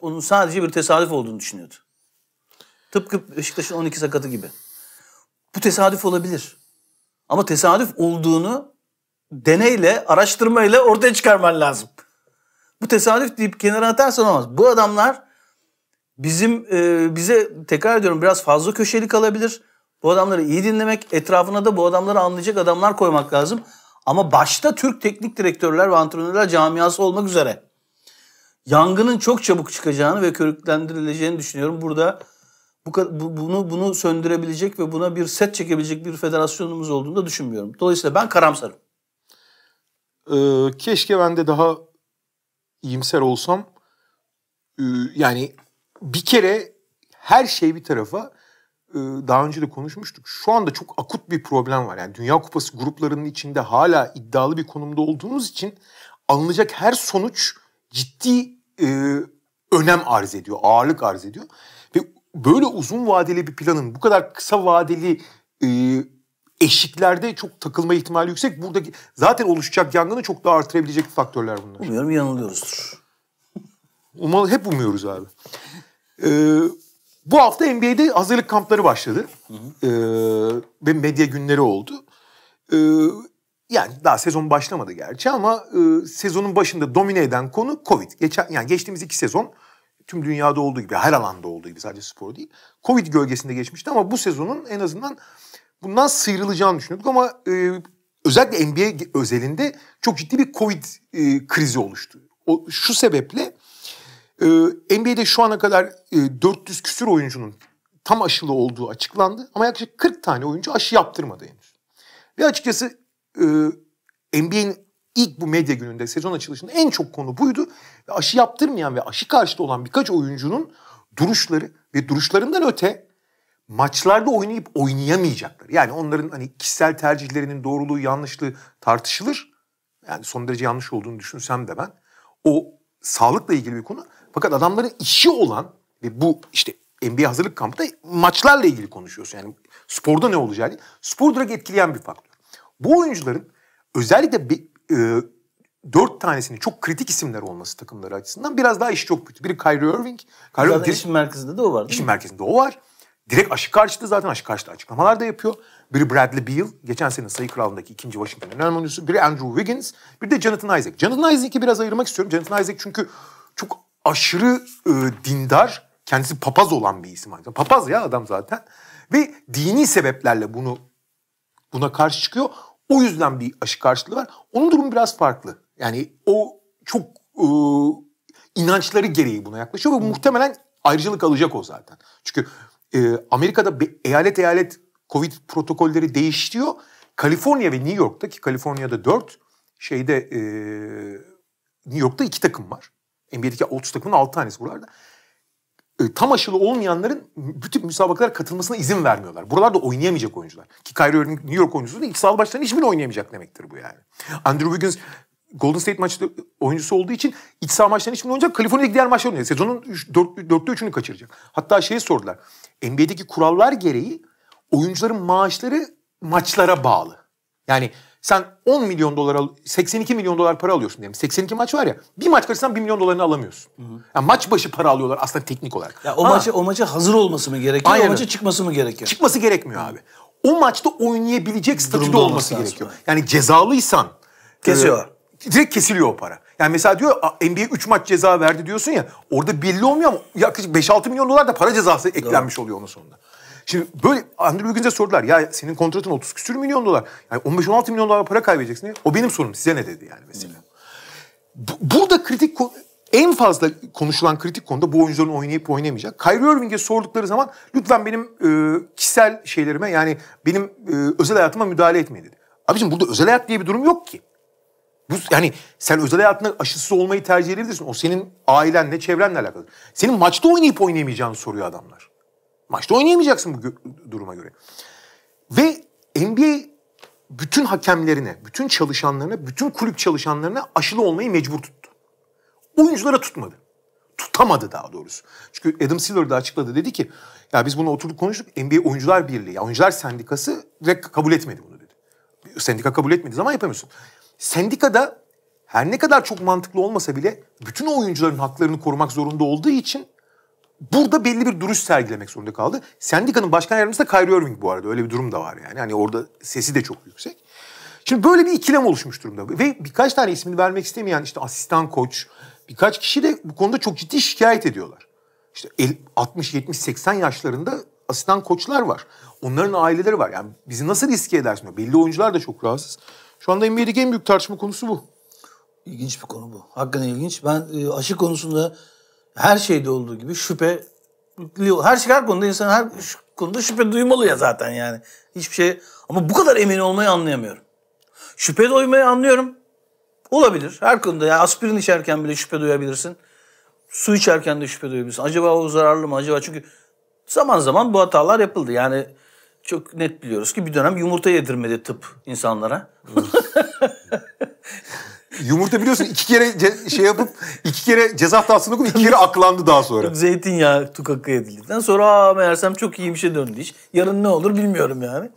onun sadece bir tesadüf olduğunu düşünüyordu. Tıpkı Beşiktaş'ın 12 sakatı gibi. Bu tesadüf olabilir. Ama tesadüf olduğunu deneyle, araştırmayla ortaya çıkarman lazım. Bu tesadüf deyip kenara atarsan olmaz. Bu adamlar bizim e, bize tekrar ediyorum biraz fazla köşeli kalabilir. Bu adamları iyi dinlemek, etrafına da bu adamları anlayacak adamlar koymak lazım. Ama başta Türk teknik direktörler ve antrenörler camiası olmak üzere yangının çok çabuk çıkacağını ve körüklendirileceğini düşünüyorum. Burada bu, bunu bunu söndürebilecek ve buna bir set çekebilecek bir federasyonumuz olduğunu da düşünmüyorum. Dolayısıyla ben karamsarım. Ee, keşke ben de daha iyimser olsam. Ee, yani bir kere her şey bir tarafa e, daha önce de konuşmuştuk. Şu anda çok akut bir problem var. Yani Dünya Kupası gruplarının içinde hala iddialı bir konumda olduğumuz için alınacak her sonuç ciddi e, önem arz ediyor, ağırlık arz ediyor. Ve böyle uzun vadeli bir planın bu kadar kısa vadeli e, eşiklerde çok takılma ihtimali yüksek. Buradaki zaten oluşacak yangını çok daha artırabilecek faktörler bunlar. Umuyorum yanılıyoruzdur. Umalı hep umuyoruz abi. Ee, bu hafta NBA'de hazırlık kampları başladı. Ee, ve medya günleri oldu. Ee, yani daha sezon başlamadı gerçi ama e, sezonun başında domine eden konu Covid. Geçen, yani geçtiğimiz iki sezon tüm dünyada olduğu gibi her alanda olduğu gibi sadece spor değil. Covid gölgesinde geçmişti ama bu sezonun en azından bundan sıyrılacağını düşünüyorduk ama e, özellikle NBA özelinde çok ciddi bir Covid e, krizi oluştu. O, şu sebeple e, NBA'de şu ana kadar e, 400 küsür oyuncunun tam aşılı olduğu açıklandı ama yaklaşık 40 tane oyuncu aşı yaptırmadı henüz. Ve açıkçası e, NBA'nin ilk bu medya gününde sezon açılışında en çok konu buydu. Ve aşı yaptırmayan ve aşı karşıtı olan birkaç oyuncunun duruşları ve duruşlarından öte maçlarda oynayıp oynayamayacaklar. Yani onların hani kişisel tercihlerinin doğruluğu yanlışlığı tartışılır. Yani son derece yanlış olduğunu düşünsem de ben. O sağlıkla ilgili bir konu. Fakat adamların işi olan ve bu işte NBA hazırlık kampında maçlarla ilgili konuşuyorsun. Yani sporda ne olacağını. Spor direkt etkileyen bir faktör. Bu oyuncuların özellikle bir, e, dört tanesinin çok kritik isimler olması takımları açısından biraz daha iş çok kötü. Biri Kyrie Irving. Kyrie Zaten Irving, işin merkezinde de o var. İşin mi? merkezinde o var. Direkt aşık karşıtı zaten aşık karşıtı açıklamalar da yapıyor. Biri Bradley Beal, geçen sene sayı kralındaki ikinci Washington önemli oyuncusu. Biri Andrew Wiggins, bir de Jonathan Isaac. Jonathan Isaac'i biraz ayırmak istiyorum. Jonathan Isaac çünkü çok aşırı e, dindar, kendisi papaz olan bir isim. Papaz ya adam zaten. Ve dini sebeplerle bunu buna karşı çıkıyor. O yüzden bir aşık karşılığı var. Onun durumu biraz farklı. Yani o çok e, inançları gereği buna yaklaşıyor ve muhtemelen ayrıcalık alacak o zaten. Çünkü e, Amerika'da eyalet eyalet Covid protokolleri değiştiriyor. Kaliforniya ve New York'ta ki Kaliforniya'da 4 şeyde e, New York'ta iki takım var. NBA'deki 30 takımın 6 tanesi buralarda. E, tam aşılı olmayanların bütün müsabakalara katılmasına izin vermiyorlar. Buralarda oynayamayacak oyuncular. Ki Kyrie Irving New York oyuncusu da ilk sağlı baştan hiçbirini oynayamayacak demektir bu yani. Andrew Wiggins Golden State maçı oyuncusu olduğu için iç saha maçlarını hiçbirini oynayacak. Kaliforniya'daki diğer maçları oynayacak. Sezonun 4'te 3'ünü kaçıracak. Hatta şeyi sordular. NBA'deki kurallar gereği oyuncuların maaşları maçlara bağlı. Yani sen 10 milyon dolar, 82 milyon dolar para alıyorsun diyelim. 82 maç var ya. Bir maç kaçırsan 1 milyon dolarını alamıyorsun. Hı hı. Yani maç başı para alıyorlar aslında teknik olarak. Ya o ha. maçı o maça hazır olması mı gerekiyor? Aynen. O maça çıkması mı gerekiyor? Çıkması gerekmiyor abi. O maçta oynayabilecek statüde olması, olması gerekiyor. Yani cezalıysan e, kesiyor direkt kesiliyor o para. Yani mesela diyor NBA 3 maç ceza verdi diyorsun ya. Orada belli olmuyor ama yaklaşık 5-6 milyon dolar da para cezası eklenmiş oluyor onun sonunda. Şimdi böyle Andrew Wiggins'e sordular ya senin kontratın 30 küsür milyon dolar. Yani 15-16 milyon dolar para kaybedeceksin diye. O benim sorum size ne dedi yani mesela. Hmm. Burada kritik en fazla konuşulan kritik konuda bu oyuncuların oynayıp oynamayacak. Kyrie Irving'e sordukları zaman lütfen benim e, kişisel şeylerime yani benim e, özel hayatıma müdahale etmeyin dedi. Abicim burada özel hayat diye bir durum yok ki. Bu yani sen özel hayatında aşısız olmayı tercih edebilirsin. O senin ailenle, çevrenle alakalı. Senin maçta oynayıp oynayamayacağını soruyor adamlar. Maçta oynayamayacaksın bu duruma göre. Ve NBA bütün hakemlerine, bütün çalışanlarına, bütün kulüp çalışanlarına aşılı olmayı mecbur tuttu. Oyunculara tutmadı. Tutamadı daha doğrusu. Çünkü Adam Silver da açıkladı dedi ki ya biz bunu oturduk konuştuk NBA Oyuncular Birliği, Oyuncular Sendikası direkt kabul etmedi bunu dedi. Sendika kabul etmedi, zaman yapamıyorsun sendikada her ne kadar çok mantıklı olmasa bile bütün oyuncuların haklarını korumak zorunda olduğu için burada belli bir duruş sergilemek zorunda kaldı. Sendikanın başkan yardımcısı da Kyrie Irving bu arada. Öyle bir durum da var yani. Hani orada sesi de çok yüksek. Şimdi böyle bir ikilem oluşmuş durumda. Ve birkaç tane ismini vermek istemeyen işte asistan koç, birkaç kişi de bu konuda çok ciddi şikayet ediyorlar. İşte 60, 70, 80 yaşlarında asistan koçlar var. Onların aileleri var. Yani bizi nasıl riske edersin? Belli oyuncular da çok rahatsız. Şu anda NBA'deki en büyük tartışma konusu bu. İlginç bir konu bu. Hakikaten ilginç. Ben e, aşı konusunda her şeyde olduğu gibi şüphe her şey her konuda insan her konuda şüphe duymalı ya zaten yani. Hiçbir şey ama bu kadar emin olmayı anlayamıyorum. Şüphe duymayı anlıyorum. Olabilir. Her konuda yani aspirin içerken bile şüphe duyabilirsin. Su içerken de şüphe duyabilirsin. Acaba o zararlı mı? Acaba çünkü zaman zaman bu hatalar yapıldı. Yani çok net biliyoruz ki bir dönem yumurta yedirmedi tıp insanlara. yumurta biliyorsun iki kere ce- şey yapıp iki kere ceza tahtasını koyup iki kere aklandı daha sonra. Zeytinyağı tukakı edildikten sonra Aa, meğersem çok iyi bir şey döndü iş. Yarın ne olur bilmiyorum yani.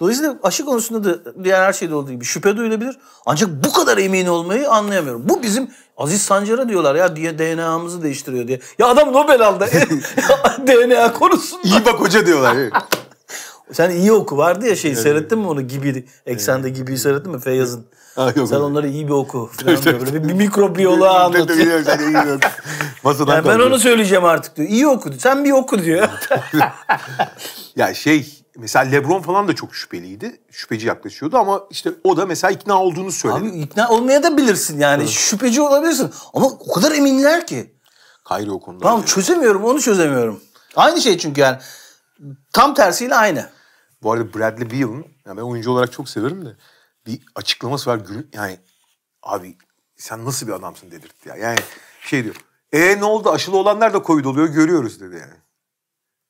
Dolayısıyla aşı konusunda da diğer her şeyde olduğu gibi şüphe duyulabilir. Ancak bu kadar emin olmayı anlayamıyorum. Bu bizim Aziz Sancar'a diyorlar ya DNA'mızı değiştiriyor diye. Ya adam Nobel aldı DNA konusunda. İyi bak hoca diyorlar. Sen iyi oku vardı ya şey seyrettin mi onu gibi eksende gibi seyrettin mi Feyyaz'ın? yok, Sen onları iyi bir oku falan Böyle bir mikrobiyoloğa anlatıyor. yani ben onu söyleyeceğim artık diyor. İyi oku diyor. Sen bir oku diyor. ya şey mesela Lebron falan da çok şüpheliydi. Şüpheci yaklaşıyordu ama işte o da mesela ikna olduğunu söyledi. Abi ikna olmaya da bilirsin yani. Evet. Şüpheci olabilirsin. Ama o kadar eminler ki. Kayri o konuda. Tamam çözemiyorum onu çözemiyorum. Aynı şey çünkü yani. Tam tersiyle aynı. Bu arada Bradley Beal'ın yani ben oyuncu olarak çok severim de bir açıklaması var yani abi sen nasıl bir adamsın dedirtti ya. Yani şey diyor. E ne oldu aşılı olanlar da Covid oluyor görüyoruz dedi yani.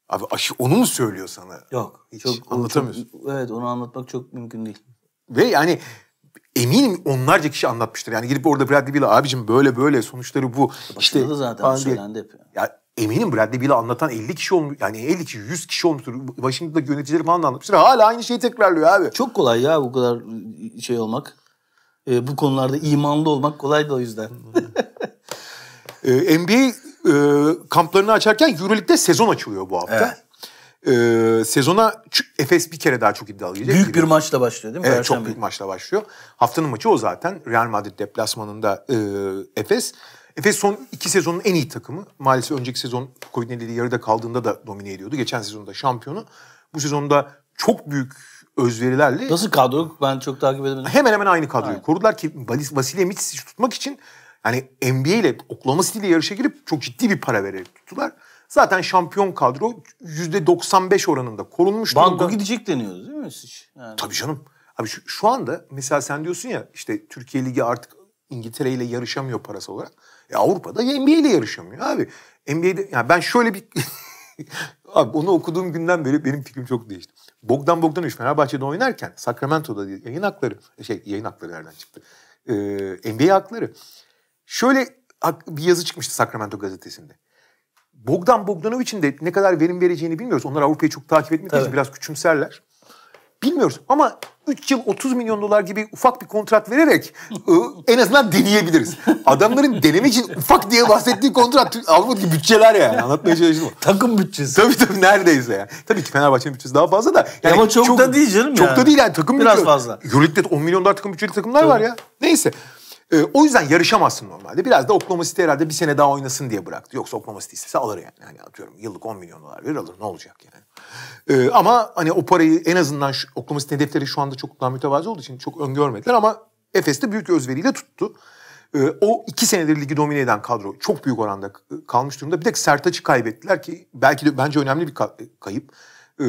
Abi aşı onu mu söylüyor sana? Yok. Hiç çok, anlatamıyorsun. Çok, evet onu anlatmak çok mümkün değil. Ve yani eminim onlarca kişi anlatmıştır. Yani gidip orada Bradley Beal'a abicim böyle böyle sonuçları bu. Başında işte, zaten söylendi hep. Ya eminim Bradley Beal'ı anlatan 50 kişi olmuş. Yani 50 kişi 100 kişi olmuştur. Washington'da yöneticileri falan anlatmıştır. Hala aynı şeyi tekrarlıyor abi. Çok kolay ya bu kadar şey olmak. E, bu konularda imanlı olmak kolay da o yüzden. e, ee, NBA e, kamplarını açarken Euroleague'de sezon açılıyor bu hafta. Evet. Ee, sezona Efes bir kere daha çok iddialı gelecek. Büyük gibi. bir maçla başlıyor değil mi? Evet Perşembe. çok büyük maçla başlıyor. Haftanın maçı o zaten. Real Madrid deplasmanında e, Efes. Efes son iki sezonun en iyi takımı. Maalesef önceki sezon Covid nedeniyle yarıda kaldığında da domine ediyordu. Geçen sezonda şampiyonu. Bu sezonda çok büyük özverilerle... Nasıl kadro? Ben çok takip edemedim. Hemen hemen aynı kadroyu Aynen. korudular ki Vasile Mitsic'i tutmak için yani NBA ile Oklahoma City ile yarışa girip çok ciddi bir para vererek tuttular. Zaten şampiyon kadro %95 oranında korunmuş Banko gidecek deniyoruz değil mi siz? Yani. Tabii canım. Abi şu, şu anda mesela sen diyorsun ya işte Türkiye Ligi artık İngiltere ile yarışamıyor parası olarak. E Avrupa'da NBA ile yarışamıyor abi. NBA'de yani ben şöyle bir abi onu okuduğum günden beri benim fikrim çok değişti. Bogdan Bogdanovic Fenerbahçe'de oynarken Sacramento'da yayın hakları şey yayın hakları nereden çıktı? Ee, NBA hakları. Şöyle bir yazı çıkmıştı Sacramento gazetesinde. Bogdan Bogdanovic'in de ne kadar verim vereceğini bilmiyoruz. Onlar Avrupa'yı çok takip etmediği için biraz küçümserler. Bilmiyoruz ama 3 yıl 30 milyon dolar gibi ufak bir kontrat vererek ıı, en azından deneyebiliriz. Adamların deneme için ufak diye bahsettiği kontrat Avrupa'daki bütçeler yani anlatmaya çalıştım. Takım bütçesi. Tabii tabii neredeyse yani. Tabii ki Fenerbahçe'nin bütçesi daha fazla da. Yani Ama çok, çok da değil canım Çok yani. da değil yani takım Biraz bütçe. fazla. Euroleague'de 10 milyon dolar takım bütçeli takımlar tabii. var ya. Neyse. Ee, o yüzden yarışamazsın normalde. Biraz da Oklahoma City herhalde bir sene daha oynasın diye bıraktı. Yoksa Oklahoma City istese alır yani. Hani atıyorum yıllık 10 milyon dolar verir alır ne olacak yani. Ee, ama hani o parayı en azından şu, Oklahoma City hedefleri şu anda çok daha mütevazi olduğu için çok öngörmediler ama Efes de büyük özveriyle tuttu. Ee, o iki senedir ligi domine eden kadro çok büyük oranda kalmış durumda. Bir tek Sertaç'ı kaybettiler ki belki de bence önemli bir kayıp. Ee,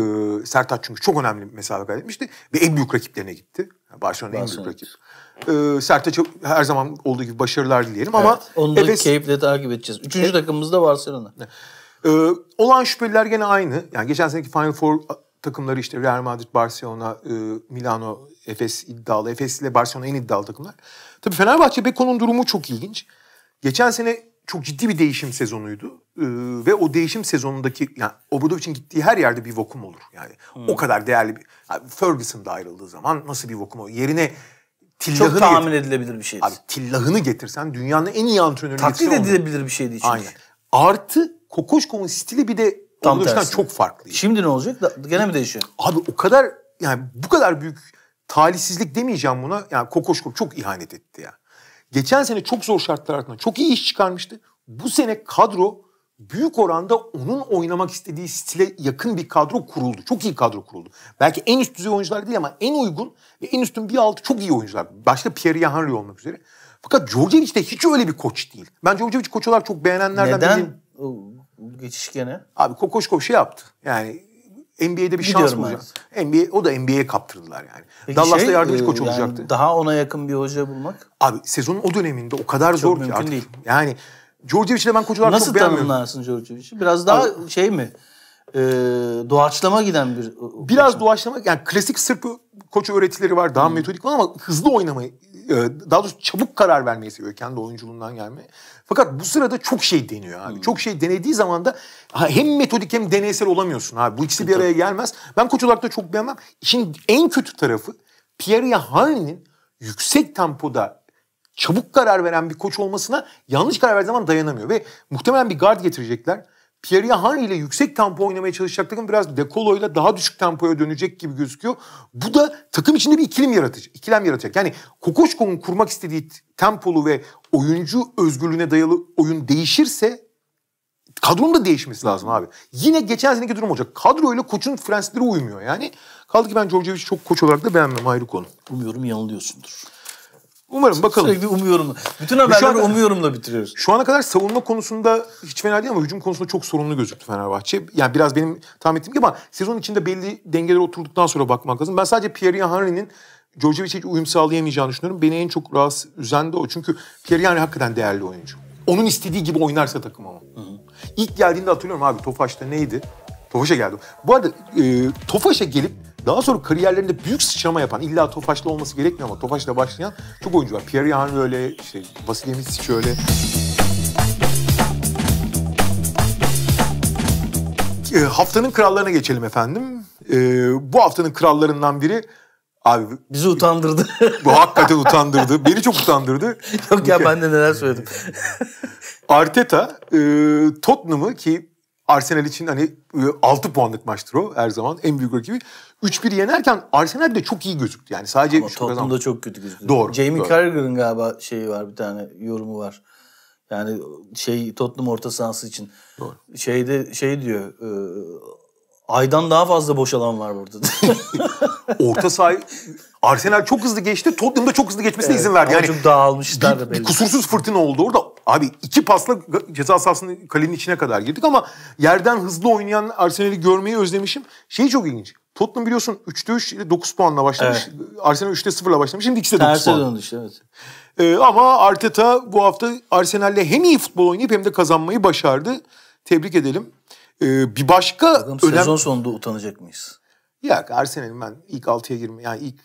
Sertaç çünkü çok önemli bir mesafe kaybetmişti ve en büyük rakiplerine gitti. Yani Barcelona en büyük rakip. Ee, Sertaç'a her zaman olduğu gibi başarılar dileyelim evet, ama... Onu da Efes... keyifle takip edeceğiz. Üçüncü evet. takımımız da Barcelona. Evet. Ee, olan şüpheliler gene aynı. Yani geçen seneki Final Four takımları işte Real Madrid, Barcelona, e, Milano, Efes iddialı. Efes ile Barcelona en iddialı takımlar. Tabii Fenerbahçe Beko'nun durumu çok ilginç. Geçen sene çok ciddi bir değişim sezonuydu. Ee, ve o değişim sezonundaki yani için gittiği her yerde bir vakum olur. Yani hmm. o kadar değerli bir yani Ferguson ayrıldığı zaman nasıl bir vakum olur? Yerine tillahını Çok tahmin edilebilir bir şeydi. Abi tillahını getirsen dünyanın en iyi antrenörü Taklit edilebilir olur. bir şeydi çünkü. Aynen. Artı Kokoşko'nun stili bir de Tam tersi. çok farklı. Şimdi ne olacak? gene mi değişiyor? Abi o kadar yani bu kadar büyük talihsizlik demeyeceğim buna. Yani Kokoşko çok ihanet etti ya. Geçen sene çok zor şartlar altında çok iyi iş çıkarmıştı. Bu sene kadro büyük oranda onun oynamak istediği stile yakın bir kadro kuruldu. Çok iyi kadro kuruldu. Belki en üst düzey oyuncular değil ama en uygun ve en üstün bir altı çok iyi oyuncular. Başta Pierre Henry olmak üzere. Fakat Djordjevic de hiç öyle bir koç değil. Ben Djordjevic koç olarak çok beğenenlerden Neden? biriyim geçiş gene. Abi kokoş şey yaptı. Yani NBA'de bir şans bulacak. NBA, o da NBA'ye kaptırdılar yani. Peki Dallas'ta şey, yardımcı e, koç yani olacaktı. Daha ona yakın bir hoca bulmak? Abi sezonun o döneminde o kadar Çok zor ki artık. Değil. Yani Djordjevic'i ben koçlar Nasıl çok beğenmiyorum. Nasıl tanımlarsın Djordjevic'i? Biraz daha Abi, şey mi? Ee, doğaçlama giden bir... Biraz koçum. doğaçlama. Yani klasik Sırp koç öğretileri var. Daha hmm. metodik var ama hızlı oynamayı e, daha doğrusu çabuk karar vermeyi seviyor kendi oyunculuğundan gelme. Fakat bu sırada çok şey deniyor abi. Hmm. Çok şey denediği zaman da hem metodik hem deneysel olamıyorsun abi. Bu ikisi bir araya gelmez. Ben koç olarak da çok beğenmem. İşin en kötü tarafı Pierre Harney'nin yüksek tempoda çabuk karar veren bir koç olmasına yanlış karar verdiği zaman dayanamıyor. Ve muhtemelen bir guard getirecekler. Pierre Yahan ile yüksek tempo oynamaya çalışacak takım biraz Dekolo ile daha düşük tempoya dönecek gibi gözüküyor. Bu da takım içinde bir ikilim yaratacak. İkilem yaratacak. Yani Kokoşko'nun kurmak istediği tempolu ve oyuncu özgürlüğüne dayalı oyun değişirse kadronun da değişmesi lazım abi. Yine geçen seneki durum olacak. Kadro ile koçun prensipleri uymuyor yani. Kaldı ki ben Djordjevic'i çok koç olarak da beğenmem ayrı konu. Umuyorum yanılıyorsundur. Umarım bakalım. Sürekli umuyorum. Bütün haberleri umuyorumla bitiriyoruz. Şu ana kadar savunma konusunda hiç fena değil ama hücum konusunda çok sorunlu gözüktü Fenerbahçe. Yani biraz benim tahmin ettiğim gibi ama sezon içinde belli dengeler oturduktan sonra bakmak lazım. Ben sadece Pierre Henry'nin Djordjevic'e uyum sağlayamayacağını düşünüyorum. Beni en çok rahatsız üzen de o. Çünkü Pierre Henry hakikaten değerli oyuncu. Onun istediği gibi oynarsa takım ama. Hı hı. İlk geldiğinde hatırlıyorum abi Tofaş'ta neydi? Tofaş'a geldim. Bu arada e, Tofaş'a gelip daha sonra kariyerlerinde büyük sıçrama yapan, illa Tofaş'la olması gerekmiyor ama Tofaş'la başlayan çok oyuncu var. Pierre Yahan öyle, işte Vasilya Mitsic öyle. E, haftanın krallarına geçelim efendim. E, bu haftanın krallarından biri Abi bizi utandırdı. Bu hakikaten utandırdı. Beni çok utandırdı. Yok ya ben de neler söyledim. Arteta e, Tottenham'ı ki Arsenal için hani 6 e, puanlık maçtır o her zaman en büyük rakibi. 3-1 yenerken Arsenal de çok iyi gözüktü. Yani sadece Ama Tottenham da çok kötü gözüktü. Doğru. Jamie doğru. Carragher'ın galiba şeyi var bir tane yorumu var. Yani şey Tottenham orta sahası için. Doğru. Şeyde şey diyor e, aydan daha fazla boş alan var burada. orta saha Arsenal çok hızlı geçti. Tottenham da çok hızlı geçmesine evet, izin verdi. Yani bir, dağılmışlar da belli. bir kusursuz fırtına oldu orada. Abi iki pasla ceza sahasının kalenin içine kadar girdik ama yerden hızlı oynayan Arsenal'i görmeyi özlemişim. Şey çok ilginç. Tottenham biliyorsun 3'te 3 ile 9 puanla başlamış. Evet. Arsenal 3'te 0'la başlamış. Şimdi ikisi de 9 Terse puan. döndü evet. Ee, ama Arteta bu hafta Arsenal'le hem iyi futbol oynayıp hem de kazanmayı başardı. Tebrik edelim. Ee, bir başka... Bakalım önem... sezon sonunda utanacak mıyız? Yok Arsenal'in ben ilk 6'ya girme yani ilk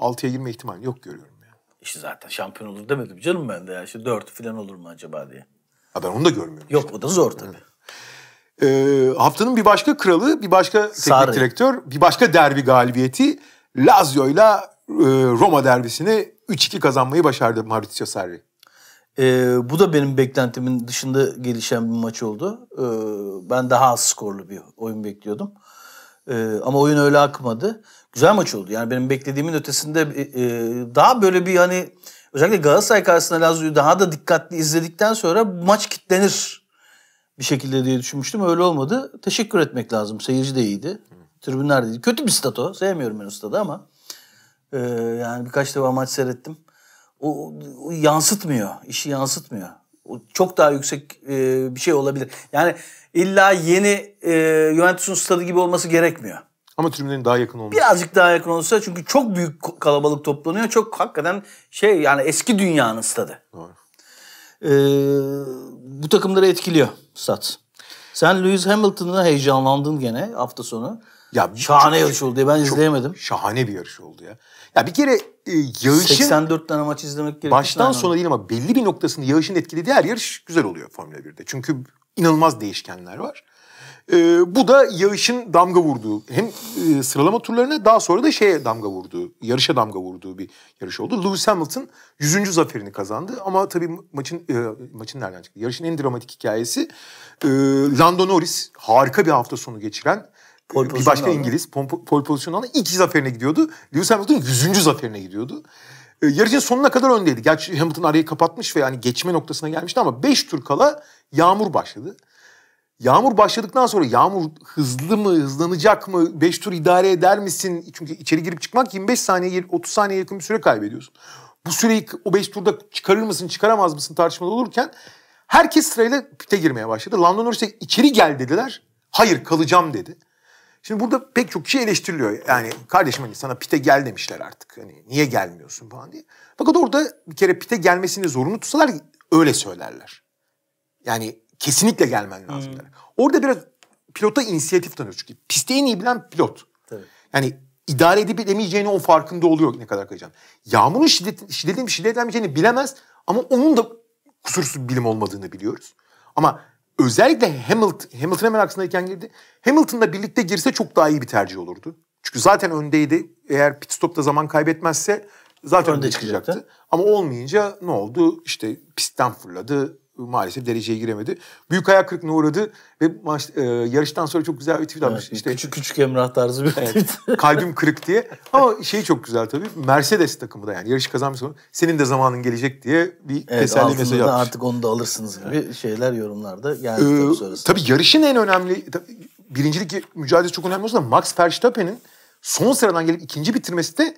6'ya girme ihtimali yok görüyorum. İşte zaten şampiyon olur demedim canım ben de ya. İşte dört falan olur mu acaba diye. Ha ben onu da görmüyorum. Yok o da zor tabii. Ee, haftanın bir başka kralı, bir başka teknik Sarı. direktör, bir başka derbi galibiyeti Lazio ile e, Roma derbisini 3-2 kazanmayı başardı Maurizio Sarri. Ee, bu da benim beklentimin dışında gelişen bir maç oldu. Ee, ben daha az skorlu bir oyun bekliyordum. Ee, ama oyun öyle akmadı güzel maç oldu. Yani benim beklediğimin ötesinde e, e, daha böyle bir hani özellikle Galatasaray karşısında Lazio'yu daha da dikkatli izledikten sonra maç kitlenir bir şekilde diye düşünmüştüm. Öyle olmadı. Teşekkür etmek lazım. Seyirci de iyiydi. Tribünler de iyiydi. Kötü bir stato. Sevmiyorum ben o stadı ama e, yani birkaç defa maç seyrettim. O, o yansıtmıyor. işi yansıtmıyor. O çok daha yüksek e, bir şey olabilir. Yani illa yeni e, Juventus'un stadı gibi olması gerekmiyor. Ama tribünlerin daha yakın olması. Birazcık daha yakın olsa çünkü çok büyük kalabalık toplanıyor. Çok hakikaten şey yani eski dünyanın stadı. Doğru. Ee, bu takımları etkiliyor stat. Sen Lewis Hamilton'a heyecanlandın gene hafta sonu. Ya şahane çok, yarış oldu diye ben izleyemedim. Şahane bir yarış oldu ya. Ya bir kere e, yağışın 84 tane maç izlemek gerekiyor. Baştan sona değil ama belli bir noktasında yağışın etkilediği her yarış güzel oluyor Formula 1'de. Çünkü inanılmaz değişkenler var. E, bu da yağışın damga vurduğu hem e, sıralama turlarına daha sonra da şeye damga vurduğu, yarışa damga vurduğu bir yarış oldu. Lewis Hamilton 100. zaferini kazandı ama tabii maçın e, maçın nereden çıktı? Yarışın en dramatik hikayesi e, Lando Norris harika bir hafta sonu geçiren e, Pol bir başka aldı. İngiliz pol, pol pozisyonu aldı. İki zaferine gidiyordu. Lewis Hamilton 100. zaferine gidiyordu. E, yarışın sonuna kadar öndeydi. Gerçi Hamilton arayı kapatmış ve yani geçme noktasına gelmişti ama 5 tur kala yağmur başladı. Yağmur başladıktan sonra yağmur hızlı mı, hızlanacak mı, 5 tur idare eder misin? Çünkü içeri girip çıkmak 25 saniye, 30 saniye yakın bir süre kaybediyorsun. Bu süreyi o 5 turda çıkarır mısın, çıkaramaz mısın tartışmada olurken herkes sırayla pite girmeye başladı. Lando Norris'e içeri gel dediler. Hayır kalacağım dedi. Şimdi burada pek çok kişi eleştiriliyor. Yani kardeşim hani sana pite gel demişler artık. Hani niye gelmiyorsun falan diye. Fakat orada bir kere pite gelmesini zorunlu tutsalar öyle söylerler. Yani kesinlikle gelmen hmm. lazım. Hmm. Yani. Orada biraz pilota inisiyatif tanıyor çünkü. Piste en iyi bilen pilot. Tabii. Yani idare edip edemeyeceğini o farkında oluyor ne kadar kayacağını. Yağmurun şiddet, şiddetini şiddetlenmeyeceğini bilemez ama onun da kusursuz bilim olmadığını biliyoruz. Ama özellikle Hamilton, Hamilton hemen aksındayken girdi. Hamilton'la birlikte girse çok daha iyi bir tercih olurdu. Çünkü zaten öndeydi. Eğer pit stopta zaman kaybetmezse zaten önde çıkacaktı. çıkacaktı. Ama olmayınca ne oldu? İşte pistten fırladı, maalesef dereceye giremedi. Büyük ayak kırıklığına uğradı ve maç, e, yarıştan sonra çok güzel bir tweet almış Evet, işte, küçük küçük Emrah tarzı bir tweet. Evet, kalbim kırık diye. Ama şey çok güzel tabii. Mercedes takımı da yani yarış kazanmış sonra senin de zamanın gelecek diye bir evet, teselli mesajı atmış. artık onu da alırsınız gibi şeyler yorumlarda ee, geldi ee, tabii Tabii yarışın en önemli tabii, birincilik mücadelesi çok önemli olsa da Max Verstappen'in son sıradan gelip ikinci bitirmesi de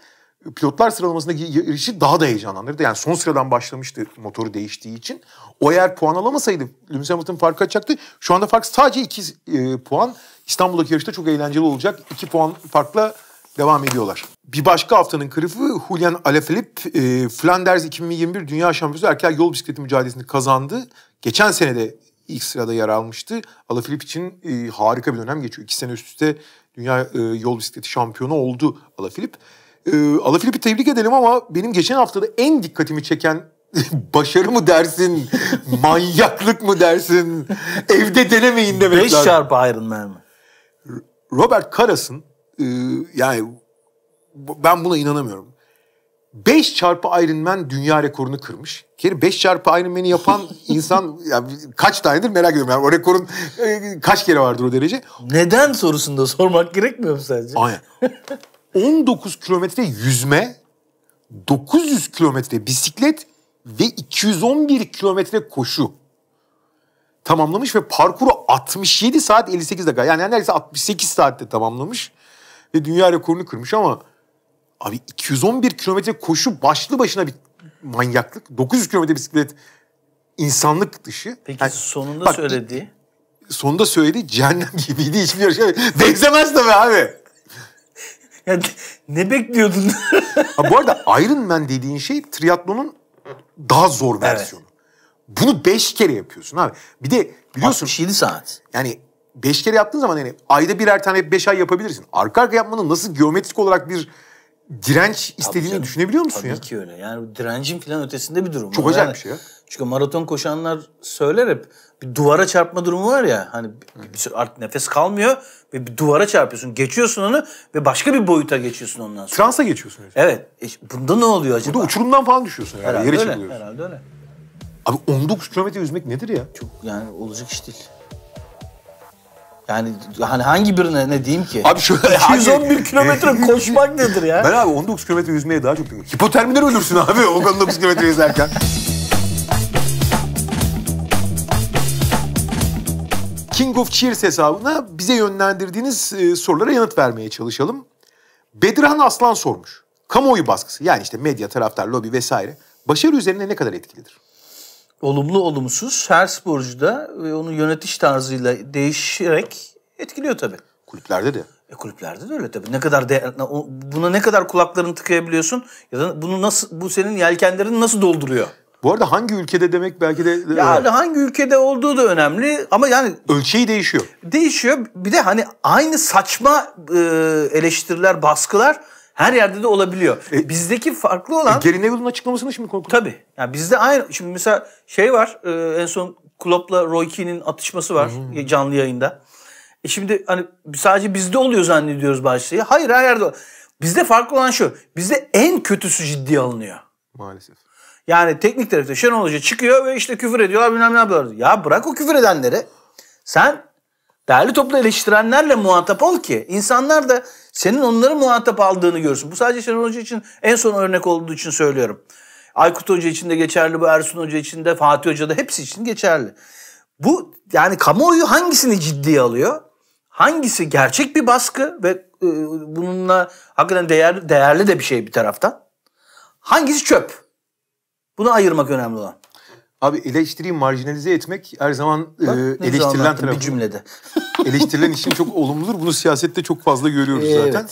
pilotlar sıralamasındaki yarışı daha da heyecanlandırdı. Yani son sıradan başlamıştı motoru değiştiği için. O eğer puan alamasaydı Lewis Hamilton farkı açacaktı. Şu anda fark sadece 2 e, puan. İstanbul'daki yarışta çok eğlenceli olacak. 2 puan farkla devam ediyorlar. Bir başka haftanın kırıfı Julian Alaphilippe e, Flanders 2021 Dünya Şampiyonası erkek yol bisikleti mücadelesini kazandı. Geçen sene de ilk sırada yer almıştı. Alaphilippe için e, harika bir dönem geçiyor. İki sene üst üste Dünya e, yol bisikleti şampiyonu oldu Alaphilippe. E, ee, Alaphilippi tebrik edelim ama benim geçen haftada en dikkatimi çeken başarı mı dersin, manyaklık mı dersin, evde denemeyin demek Beş çarpı Iron Man mi? Robert Karas'ın e, yani ben buna inanamıyorum. 5 çarpı Iron Man dünya rekorunu kırmış. Kere 5 çarpı Iron Man'i yapan insan yani kaç tanedir merak ediyorum. Yani o rekorun e, kaç kere vardır o derece. Neden sorusunda sormak gerekmiyor mu sence? Aynen. 19 kilometre yüzme, 900 kilometre bisiklet ve 211 kilometre koşu tamamlamış ve parkuru 67 saat 58 dakika. Yani neredeyse 68 saatte tamamlamış ve dünya rekorunu kırmış ama abi 211 kilometre koşu başlı başına bir manyaklık. 900 kilometre bisiklet insanlık dışı. Peki yani, sonunda bak, söylediği? Sonunda söyledi cehennem gibiydi hiçbir şey. Benzemez tabii abi. Yani ne bekliyordun? ha, bu arada Iron Man dediğin şey triatlonun daha zor versiyonu. Evet. Bunu beş kere yapıyorsun abi. Bir de biliyorsun... 67 saat. Yani beş kere yaptığın zaman yani ayda birer tane beş ay yapabilirsin. Arka arka yapmanın nasıl geometrik olarak bir direnç istediğini canım. düşünebiliyor musun Tabii ya? Tabii ki öyle. Yani direncin falan ötesinde bir durum. Çok acayip bir şey ya. Çünkü maraton koşanlar söyler hep bir duvara çarpma durumu var ya hani bir sürü artık nefes kalmıyor ve bir duvara çarpıyorsun. Geçiyorsun onu ve başka bir boyuta geçiyorsun ondan sonra. Transa geçiyorsun. Yani. Evet. E, bunda ne oluyor acaba? Burada uçurumdan falan düşüyorsun herhalde. Herhalde Yere öyle. çakılıyorsun. Herhalde öyle. Abi 19 kilometre yüzmek nedir ya? Çok yani olacak iş değil. Yani hani hangi birine ne diyeyim ki? Abi şöyle 211 kilometre koşmak nedir ya? Ben abi 19 kilometre yüzmeye daha çok diyorum. Hipotermiden ölürsün abi o 19 kilometre yüzerken. King of Cheers hesabına bize yönlendirdiğiniz e, sorulara yanıt vermeye çalışalım. Bedirhan Aslan sormuş. Kamuoyu baskısı yani işte medya, taraftar, lobi vesaire başarı üzerine ne kadar etkilidir? Olumlu olumsuz her sporcuda ve onun yönetiş tarzıyla değişerek etkiliyor tabii. Kulüplerde de. E kulüplerde de öyle tabii. Ne kadar de, buna ne kadar kulaklarını tıkayabiliyorsun ya da bunu nasıl bu senin yelkenlerini nasıl dolduruyor? Bu arada hangi ülkede demek belki de... E, yani hangi ülkede olduğu da önemli ama yani... Ölçeği değişiyor. Değişiyor. Bir de hani aynı saçma e, eleştiriler, baskılar her yerde de olabiliyor. E, Bizdeki farklı olan... E, Gary Neville'ın açıklamasını şimdi korkut. Tabii. Yani bizde aynı... Şimdi mesela şey var e, en son Klopp'la Roy Keane'in atışması var hmm. canlı yayında. E şimdi hani sadece bizde oluyor zannediyoruz bazı Hayır her yerde Bizde farklı olan şu. Bizde en kötüsü ciddiye alınıyor. Maalesef. Yani teknik direktör Şenol Hoca çıkıyor ve işte küfür ediyorlar bilmem ne yapıyorlar. Ya bırak o küfür edenleri. Sen değerli toplu eleştirenlerle muhatap ol ki insanlar da senin onları muhatap aldığını görsün. Bu sadece Şenol Hoca için en son örnek olduğu için söylüyorum. Aykut Hoca için de geçerli, bu Ersun Hoca için de, Fatih Hoca da hepsi için geçerli. Bu yani kamuoyu hangisini ciddiye alıyor? Hangisi gerçek bir baskı ve e, bununla hakikaten değer, değerli de bir şey bir taraftan? Hangisi çöp? Bunu ayırmak önemli olan. Abi eleştiriyi marjinalize etmek her zaman Bak, e, eleştirilen tarafı. Bir cümlede. eleştirilen işin çok olumludur. Bunu siyasette çok fazla görüyoruz evet. zaten.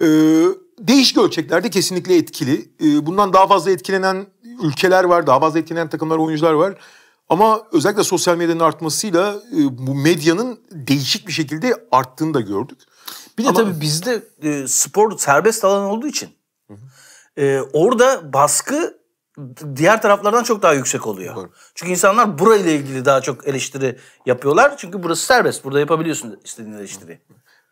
Ee, değişik ölçeklerde kesinlikle etkili. Ee, bundan daha fazla etkilenen ülkeler var. Daha fazla etkilenen takımlar, oyuncular var. Ama özellikle sosyal medyanın artmasıyla e, bu medyanın değişik bir şekilde arttığını da gördük. Bir de Ama... tabii bizde e, spor serbest alan olduğu için hı hı. E, orada baskı diğer taraflardan çok daha yüksek oluyor. Doğru. Çünkü insanlar burayla ilgili daha çok eleştiri yapıyorlar. Çünkü burası serbest. Burada yapabiliyorsun istediğin eleştiri.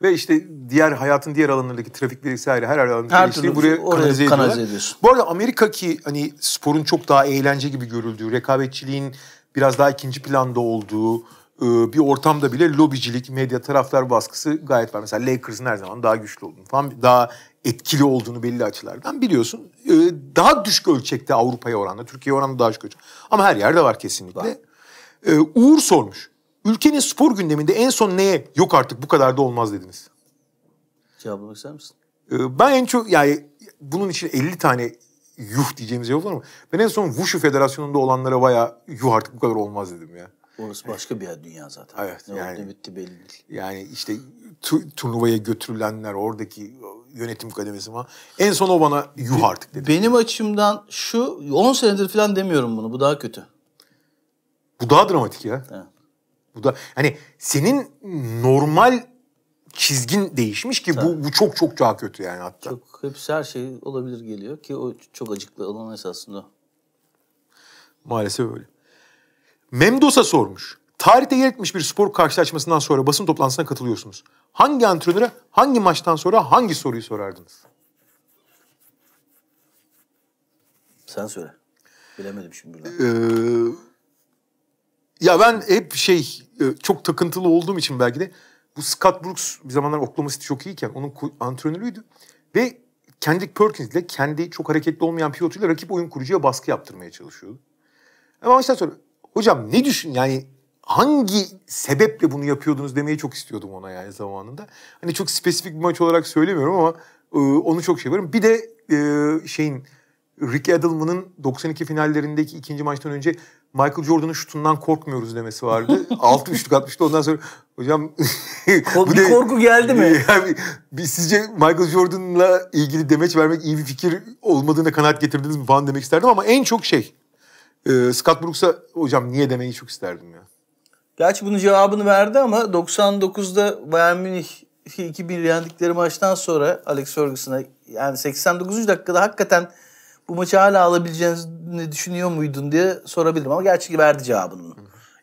Ve işte diğer hayatın diğer alanlarındaki trafik vesaire her alandaki her eleştiri buraya kanalize, kanalize ediyorlar. Bu arada Amerika ki hani sporun çok daha eğlence gibi görüldüğü, rekabetçiliğin biraz daha ikinci planda olduğu, ıı, bir ortamda bile lobicilik, medya taraflar baskısı gayet var. Mesela Lakers'ın her zaman daha güçlü olduğunu falan daha etkili olduğunu belli açılardan biliyorsun. E, daha düşük ölçekte Avrupa'ya oranla, Türkiye oranla daha düşük ölçekte. Ama her yerde var kesinlikle. E, Uğur sormuş. Ülkenin spor gündeminde en son neye yok artık bu kadar da olmaz dediniz? Cevaplamak ister misin? E, ee, ben en çok yani bunun için 50 tane yuh diyeceğimiz yok ama ben en son Wushu Federasyonu'nda olanlara baya yuh artık bu kadar olmaz dedim ya. Orası başka bir dünya zaten. Evet. Ne yani, oldu bitti belli değil. Yani işte tu- turnuvaya götürülenler, oradaki yönetim kademesi falan. En son o bana yuh artık dedi. Benim açımdan şu 10 senedir falan demiyorum bunu. Bu daha kötü. Bu daha dramatik ya. Evet. Bu da hani senin normal çizgin değişmiş ki bu, bu çok çok daha kötü yani hatta. Çok hepsi her şey olabilir geliyor ki o çok acıklı alan esasında. Maalesef öyle. Memdosa sormuş. Tarihte yer etmiş bir spor karşılaşmasından sonra basın toplantısına katılıyorsunuz. Hangi antrenöre hangi maçtan sonra hangi soruyu sorardınız? Sen söyle. Bilemedim şimdi buradan. Ee, ya ben hep şey e, çok takıntılı olduğum için belki de bu Scott Brooks bir zamanlar Oklahoma City çok iyiyken onun antrenörüydü. Ve Kendrick Perkins ile kendi çok hareketli olmayan pilotuyla rakip oyun kurucuya baskı yaptırmaya çalışıyordu. Ama maçtan sonra hocam ne düşün yani hangi sebeple bunu yapıyordunuz demeyi çok istiyordum ona yani zamanında. Hani çok spesifik bir maç olarak söylemiyorum ama e, onu çok şey varım. Bir de e, şeyin Rick Adelman'ın 92 finallerindeki ikinci maçtan önce Michael Jordan'ın şutundan korkmuyoruz demesi vardı. 6 üçlük atmıştı. Ondan sonra hocam bu bir korku geldi mi? Yani, bir, sizce Michael Jordan'la ilgili demeç vermek iyi bir fikir olmadığına kanaat getirdiniz mi falan demek isterdim ama en çok şey e, Scott Brooks'a hocam niye demeyi çok isterdim ya. Gerçi bunun cevabını verdi ama 99'da Bayern Münih 2-1 yendikleri maçtan sonra Alex Ferguson'a yani 89. dakikada hakikaten bu maçı hala alabileceğini düşünüyor muydun diye sorabilirim ama gerçi verdi cevabını.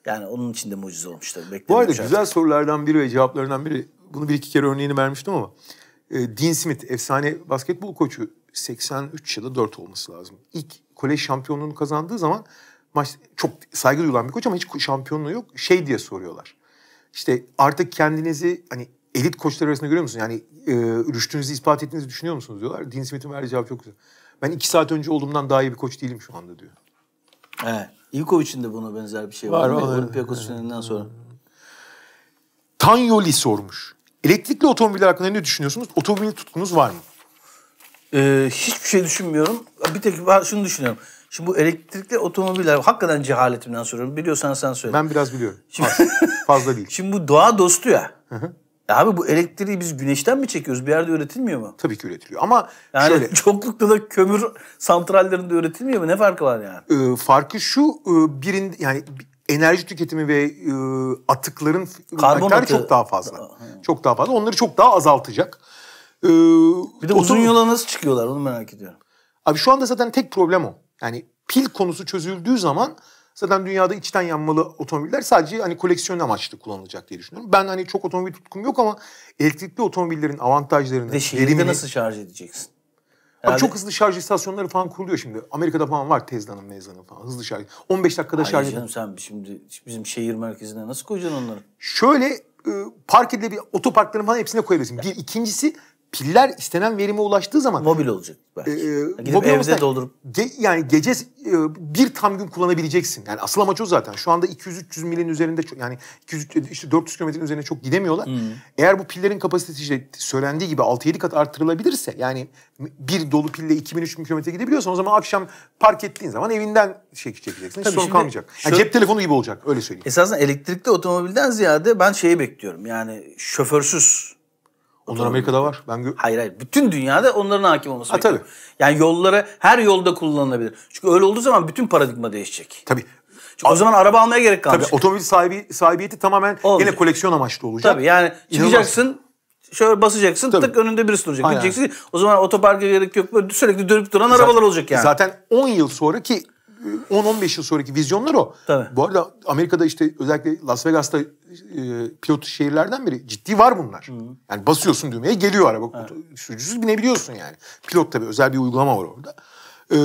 Yani onun için de mucize olmuş tabii. Bu arada artık. güzel sorulardan biri ve cevaplarından biri. Bunu bir iki kere örneğini vermiştim ama. E, Dean Smith, efsane basketbol koçu. 83 ya da 4 olması lazım. İlk kolej şampiyonluğunu kazandığı zaman maç çok saygı duyulan bir koç ama hiç şampiyonluğu yok. Şey diye soruyorlar. İşte artık kendinizi hani elit koçlar arasında görüyor musunuz? Yani e, rüştünüzü ispat ettiğinizi düşünüyor musunuz diyorlar. Dean Smith'in verdiği cevap çok güzel. Ben iki saat önce olduğumdan daha iyi bir koç değilim şu anda diyor. Evet. Ivkovic'in de buna benzer bir şey var. Var. Olympiakos finalinden sonra. Tanyoli sormuş. Elektrikli otomobiller hakkında ne düşünüyorsunuz? Otomobil tutkunuz var mı? Ee, hiçbir şey düşünmüyorum. Bir tek şunu düşünüyorum. Şimdi bu elektrikli otomobiller hakikaten cehaletimden soruyorum. Biliyorsan sen söyle. Ben biraz biliyorum. Şimdi, fazla değil. Şimdi bu doğa dostu ya. Hı hı. abi bu elektriği biz güneşten mi çekiyoruz? Bir yerde üretilmiyor mu? Tabii ki üretiliyor ama yani şöyle. çoklukta da kömür santrallerinde üretilmiyor mu? Ne farkı var yani? E, farkı şu e, birin yani enerji tüketimi ve e, atıkların Karbon atı... çok daha fazla. Hı. Çok daha fazla. Onları çok daha azaltacak. E, bir de otom... uzun yola nasıl çıkıyorlar onu merak ediyorum. Abi şu anda zaten tek problem o. Yani pil konusu çözüldüğü zaman zaten dünyada içten yanmalı otomobiller sadece hani koleksiyon amaçlı kullanılacak diye düşünüyorum. Ben hani çok otomobil tutkum yok ama elektrikli otomobillerin avantajlarını... Ve şehirde verimini... nasıl şarj edeceksin? Herhalde... Çok hızlı şarj istasyonları falan kuruluyor şimdi. Amerika'da falan var Tesla'nın, Meza'nın falan. Hızlı şarj. 15 dakikada Hayır şarj canım sen şimdi bizim şehir merkezine nasıl koyacaksın onları? Şöyle e, park edilebilir, otoparkların falan hepsine koyabilirsin. Bir. ikincisi piller istenen verime ulaştığı zaman mobil olacak belki. E, Gidip mobil evde olsa, doldurup ge, yani gece e, bir tam gün kullanabileceksin. Yani asıl amaç o zaten. Şu anda 200 300 milin üzerinde yani 200 e, işte 400 kilometrenin üzerine çok gidemiyorlar. Hmm. Eğer bu pillerin kapasitesi işte söylendiği gibi 6-7 kat artırılabilirse yani bir dolu pille 2000-3000 kilometre gidebiliyorsan o zaman akşam park ettiğin zaman evinden şey çekeceksin. Tabii sorun kalmayacak. Şu... Yani cep telefonu gibi olacak öyle söyleyeyim. Esasında elektrikli otomobilden ziyade ben şeyi bekliyorum. Yani şoförsüz onlar Amerika'da var. Ben hayır hayır. Bütün dünyada onların hakim olması ha, tabii. Yani yollara her yolda kullanılabilir. Çünkü öyle olduğu zaman bütün paradigma değişecek. Tabii. Çünkü A o zaman araba almaya gerek kalmayacak. Tabii otomobil sahibi, sahibiyeti tamamen olacak. yine koleksiyon amaçlı olacak. Tabii yani İnanılmaz. çıkacaksın şöyle basacaksın Tabii. tık önünde birisi duracak. Gideceksin. O zaman otoparka gerek yok. Böyle sürekli dönüp duran zaten, arabalar olacak yani. Zaten 10 yıl sonra ki 10-15 e, yıl sonraki vizyonlar o. Tabii. Bu arada Amerika'da işte özellikle Las Vegas'ta e, pilot şehirlerden biri. Ciddi var bunlar. Hı. Yani basıyorsun düğmeye geliyor araba. Evet. Sürücüsüz binebiliyorsun yani. Pilot tabii özel bir uygulama var orada. Ee,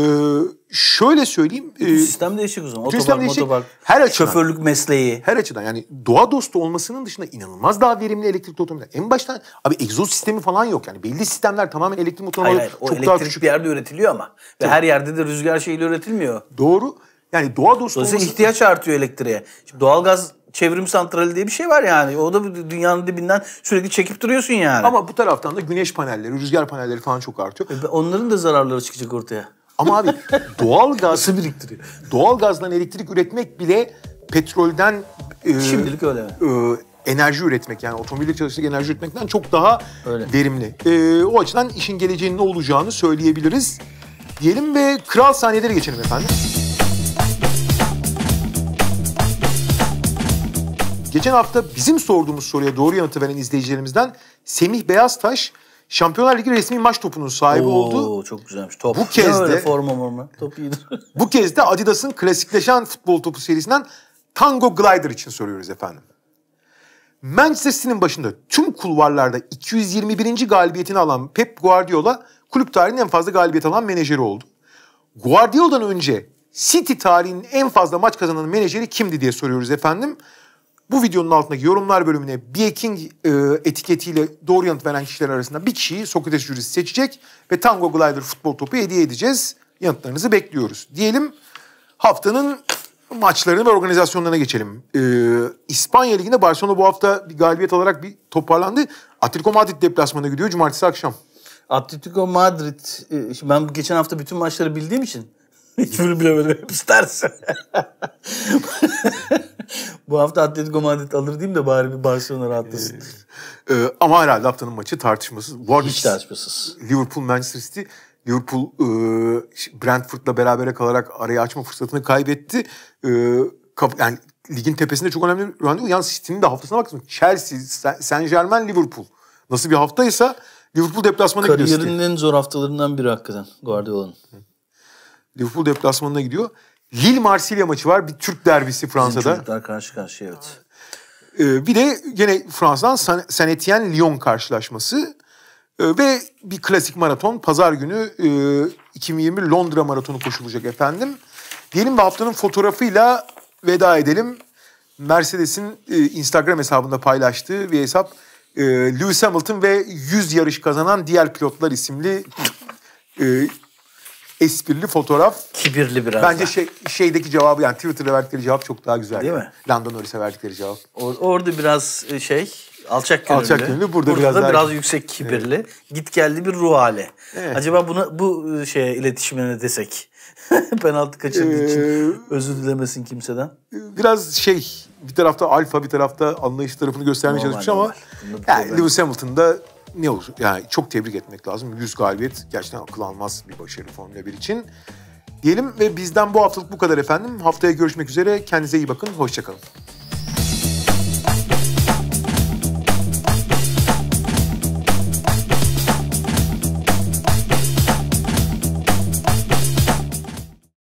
şöyle söyleyeyim. E, sistem değişik o zaman. Otobar, sistem değişik. Motobar, her açıdan. Şoförlük mesleği. Her açıdan yani doğa dostu olmasının dışında inanılmaz daha verimli elektrikli otomobiller. En baştan abi egzoz sistemi falan yok yani. Belli sistemler tamamen elektrik otomobiller. Hayır, hayır. O çok elektrik daha küçük. bir yerde üretiliyor ama. Ve Tabii. her yerde de rüzgar şeyiyle üretilmiyor. Doğru. Yani doğa dostu Dolayısıyla olması... ihtiyaç artıyor elektriğe. Şimdi doğalgaz çevrim santrali diye bir şey var yani. O da dünyanın dibinden sürekli çekip duruyorsun yani. Ama bu taraftan da güneş panelleri, rüzgar panelleri falan çok artıyor. E, onların da zararları çıkacak ortaya. Ama abi doğal gazı biriktiriyor. Doğal gazdan elektrik üretmek bile petrolden e, şimdilik öyle. E, enerji üretmek yani otomobille çalıştık enerji üretmekten çok daha öyle. verimli. E, o açıdan işin geleceğinin ne olacağını söyleyebiliriz diyelim ve kral saniyeleri geçelim efendim. Geçen hafta bizim sorduğumuz soruya doğru yanıtı veren izleyicilerimizden Semih Beyaztaş Şampiyonlar Ligi resmi maç topunun sahibi Oo, oldu. Çok güzelmiş top. Bu kez de forma forma. Top iyidir. bu kez de Adidas'ın klasikleşen futbol topu serisinden Tango Glider için soruyoruz efendim. Manchester City'nin başında tüm kulvarlarda 221. galibiyetini alan Pep Guardiola kulüp tarihinin en fazla galibiyet alan menajeri oldu. Guardiola'dan önce City tarihinin en fazla maç kazanan menajeri kimdi diye soruyoruz efendim bu videonun altındaki yorumlar bölümüne Bieking e, etiketiyle doğru yanıt veren kişiler arasında bir kişiyi Sokrates jürisi seçecek ve Tango Glider futbol topu hediye edeceğiz. Yanıtlarınızı bekliyoruz. Diyelim haftanın maçlarını ve organizasyonlarına geçelim. Ee, İspanya Ligi'nde Barcelona bu hafta bir galibiyet alarak bir toparlandı. Atletico Madrid deplasmana gidiyor cumartesi akşam. Atletico Madrid, e, şimdi ben geçen hafta bütün maçları bildiğim için hiçbirini bilemedim. Hepsi ters. bu hafta Atletico Madrid alır diyeyim de bari bir Barcelona rahatlasın. Ee, e, ama herhalde haftanın maçı tartışmasız. Bu Hiç tartışmasız. Liverpool Manchester City Liverpool e, Brentford'la berabere kalarak arayı açma fırsatını kaybetti. E, kap, yani ligin tepesinde çok önemli bir randevu. Yalnız City'nin de haftasına baktım. Chelsea, Saint Germain, Liverpool. Nasıl bir haftaysa Liverpool deplasmana gidiyor. Kariyerinin en zor haftalarından biri hakikaten Guardiola'nın. Liverpool deplasmanına gidiyor. Lille Marsilya maçı var. Bir Türk derbisi Fransa'da. Bizim çocuklar karşı karşıya evet. Ee, bir de yine Fransa'dan San, Saint Etienne Lyon karşılaşması ee, ve bir klasik maraton pazar günü e, 2020 Londra maratonu koşulacak efendim. Diyelim ve haftanın fotoğrafıyla veda edelim. Mercedes'in e, Instagram hesabında paylaştığı bir hesap e, Lewis Hamilton ve 100 yarış kazanan diğer pilotlar isimli e, esprili fotoğraf. Kibirli biraz. Bence şey, şeydeki cevabı yani Twitter'da verdikleri cevap çok daha güzel. Değil mi? London Norris'e verdikleri cevap. Or, orada biraz e, şey alçak gönüllü. Alçak gönüllü burada, burada biraz da biraz yüksek kibirli. Evet. Git geldi bir ruh hali. Evet. Acaba buna bu e, şeye iletişime ne desek? Penaltı kaçırdığı ee, için özür dilemesin kimseden. Biraz şey bir tarafta alfa bir tarafta anlayış tarafını göstermeye çalışmış ama yani Lewis Hamilton da ne olur? Yani çok tebrik etmek lazım. 100 galibiyet gerçekten akıl almaz bir başarı Formula 1 için. Diyelim ve bizden bu haftalık bu kadar efendim. Haftaya görüşmek üzere. Kendinize iyi bakın. Hoşçakalın.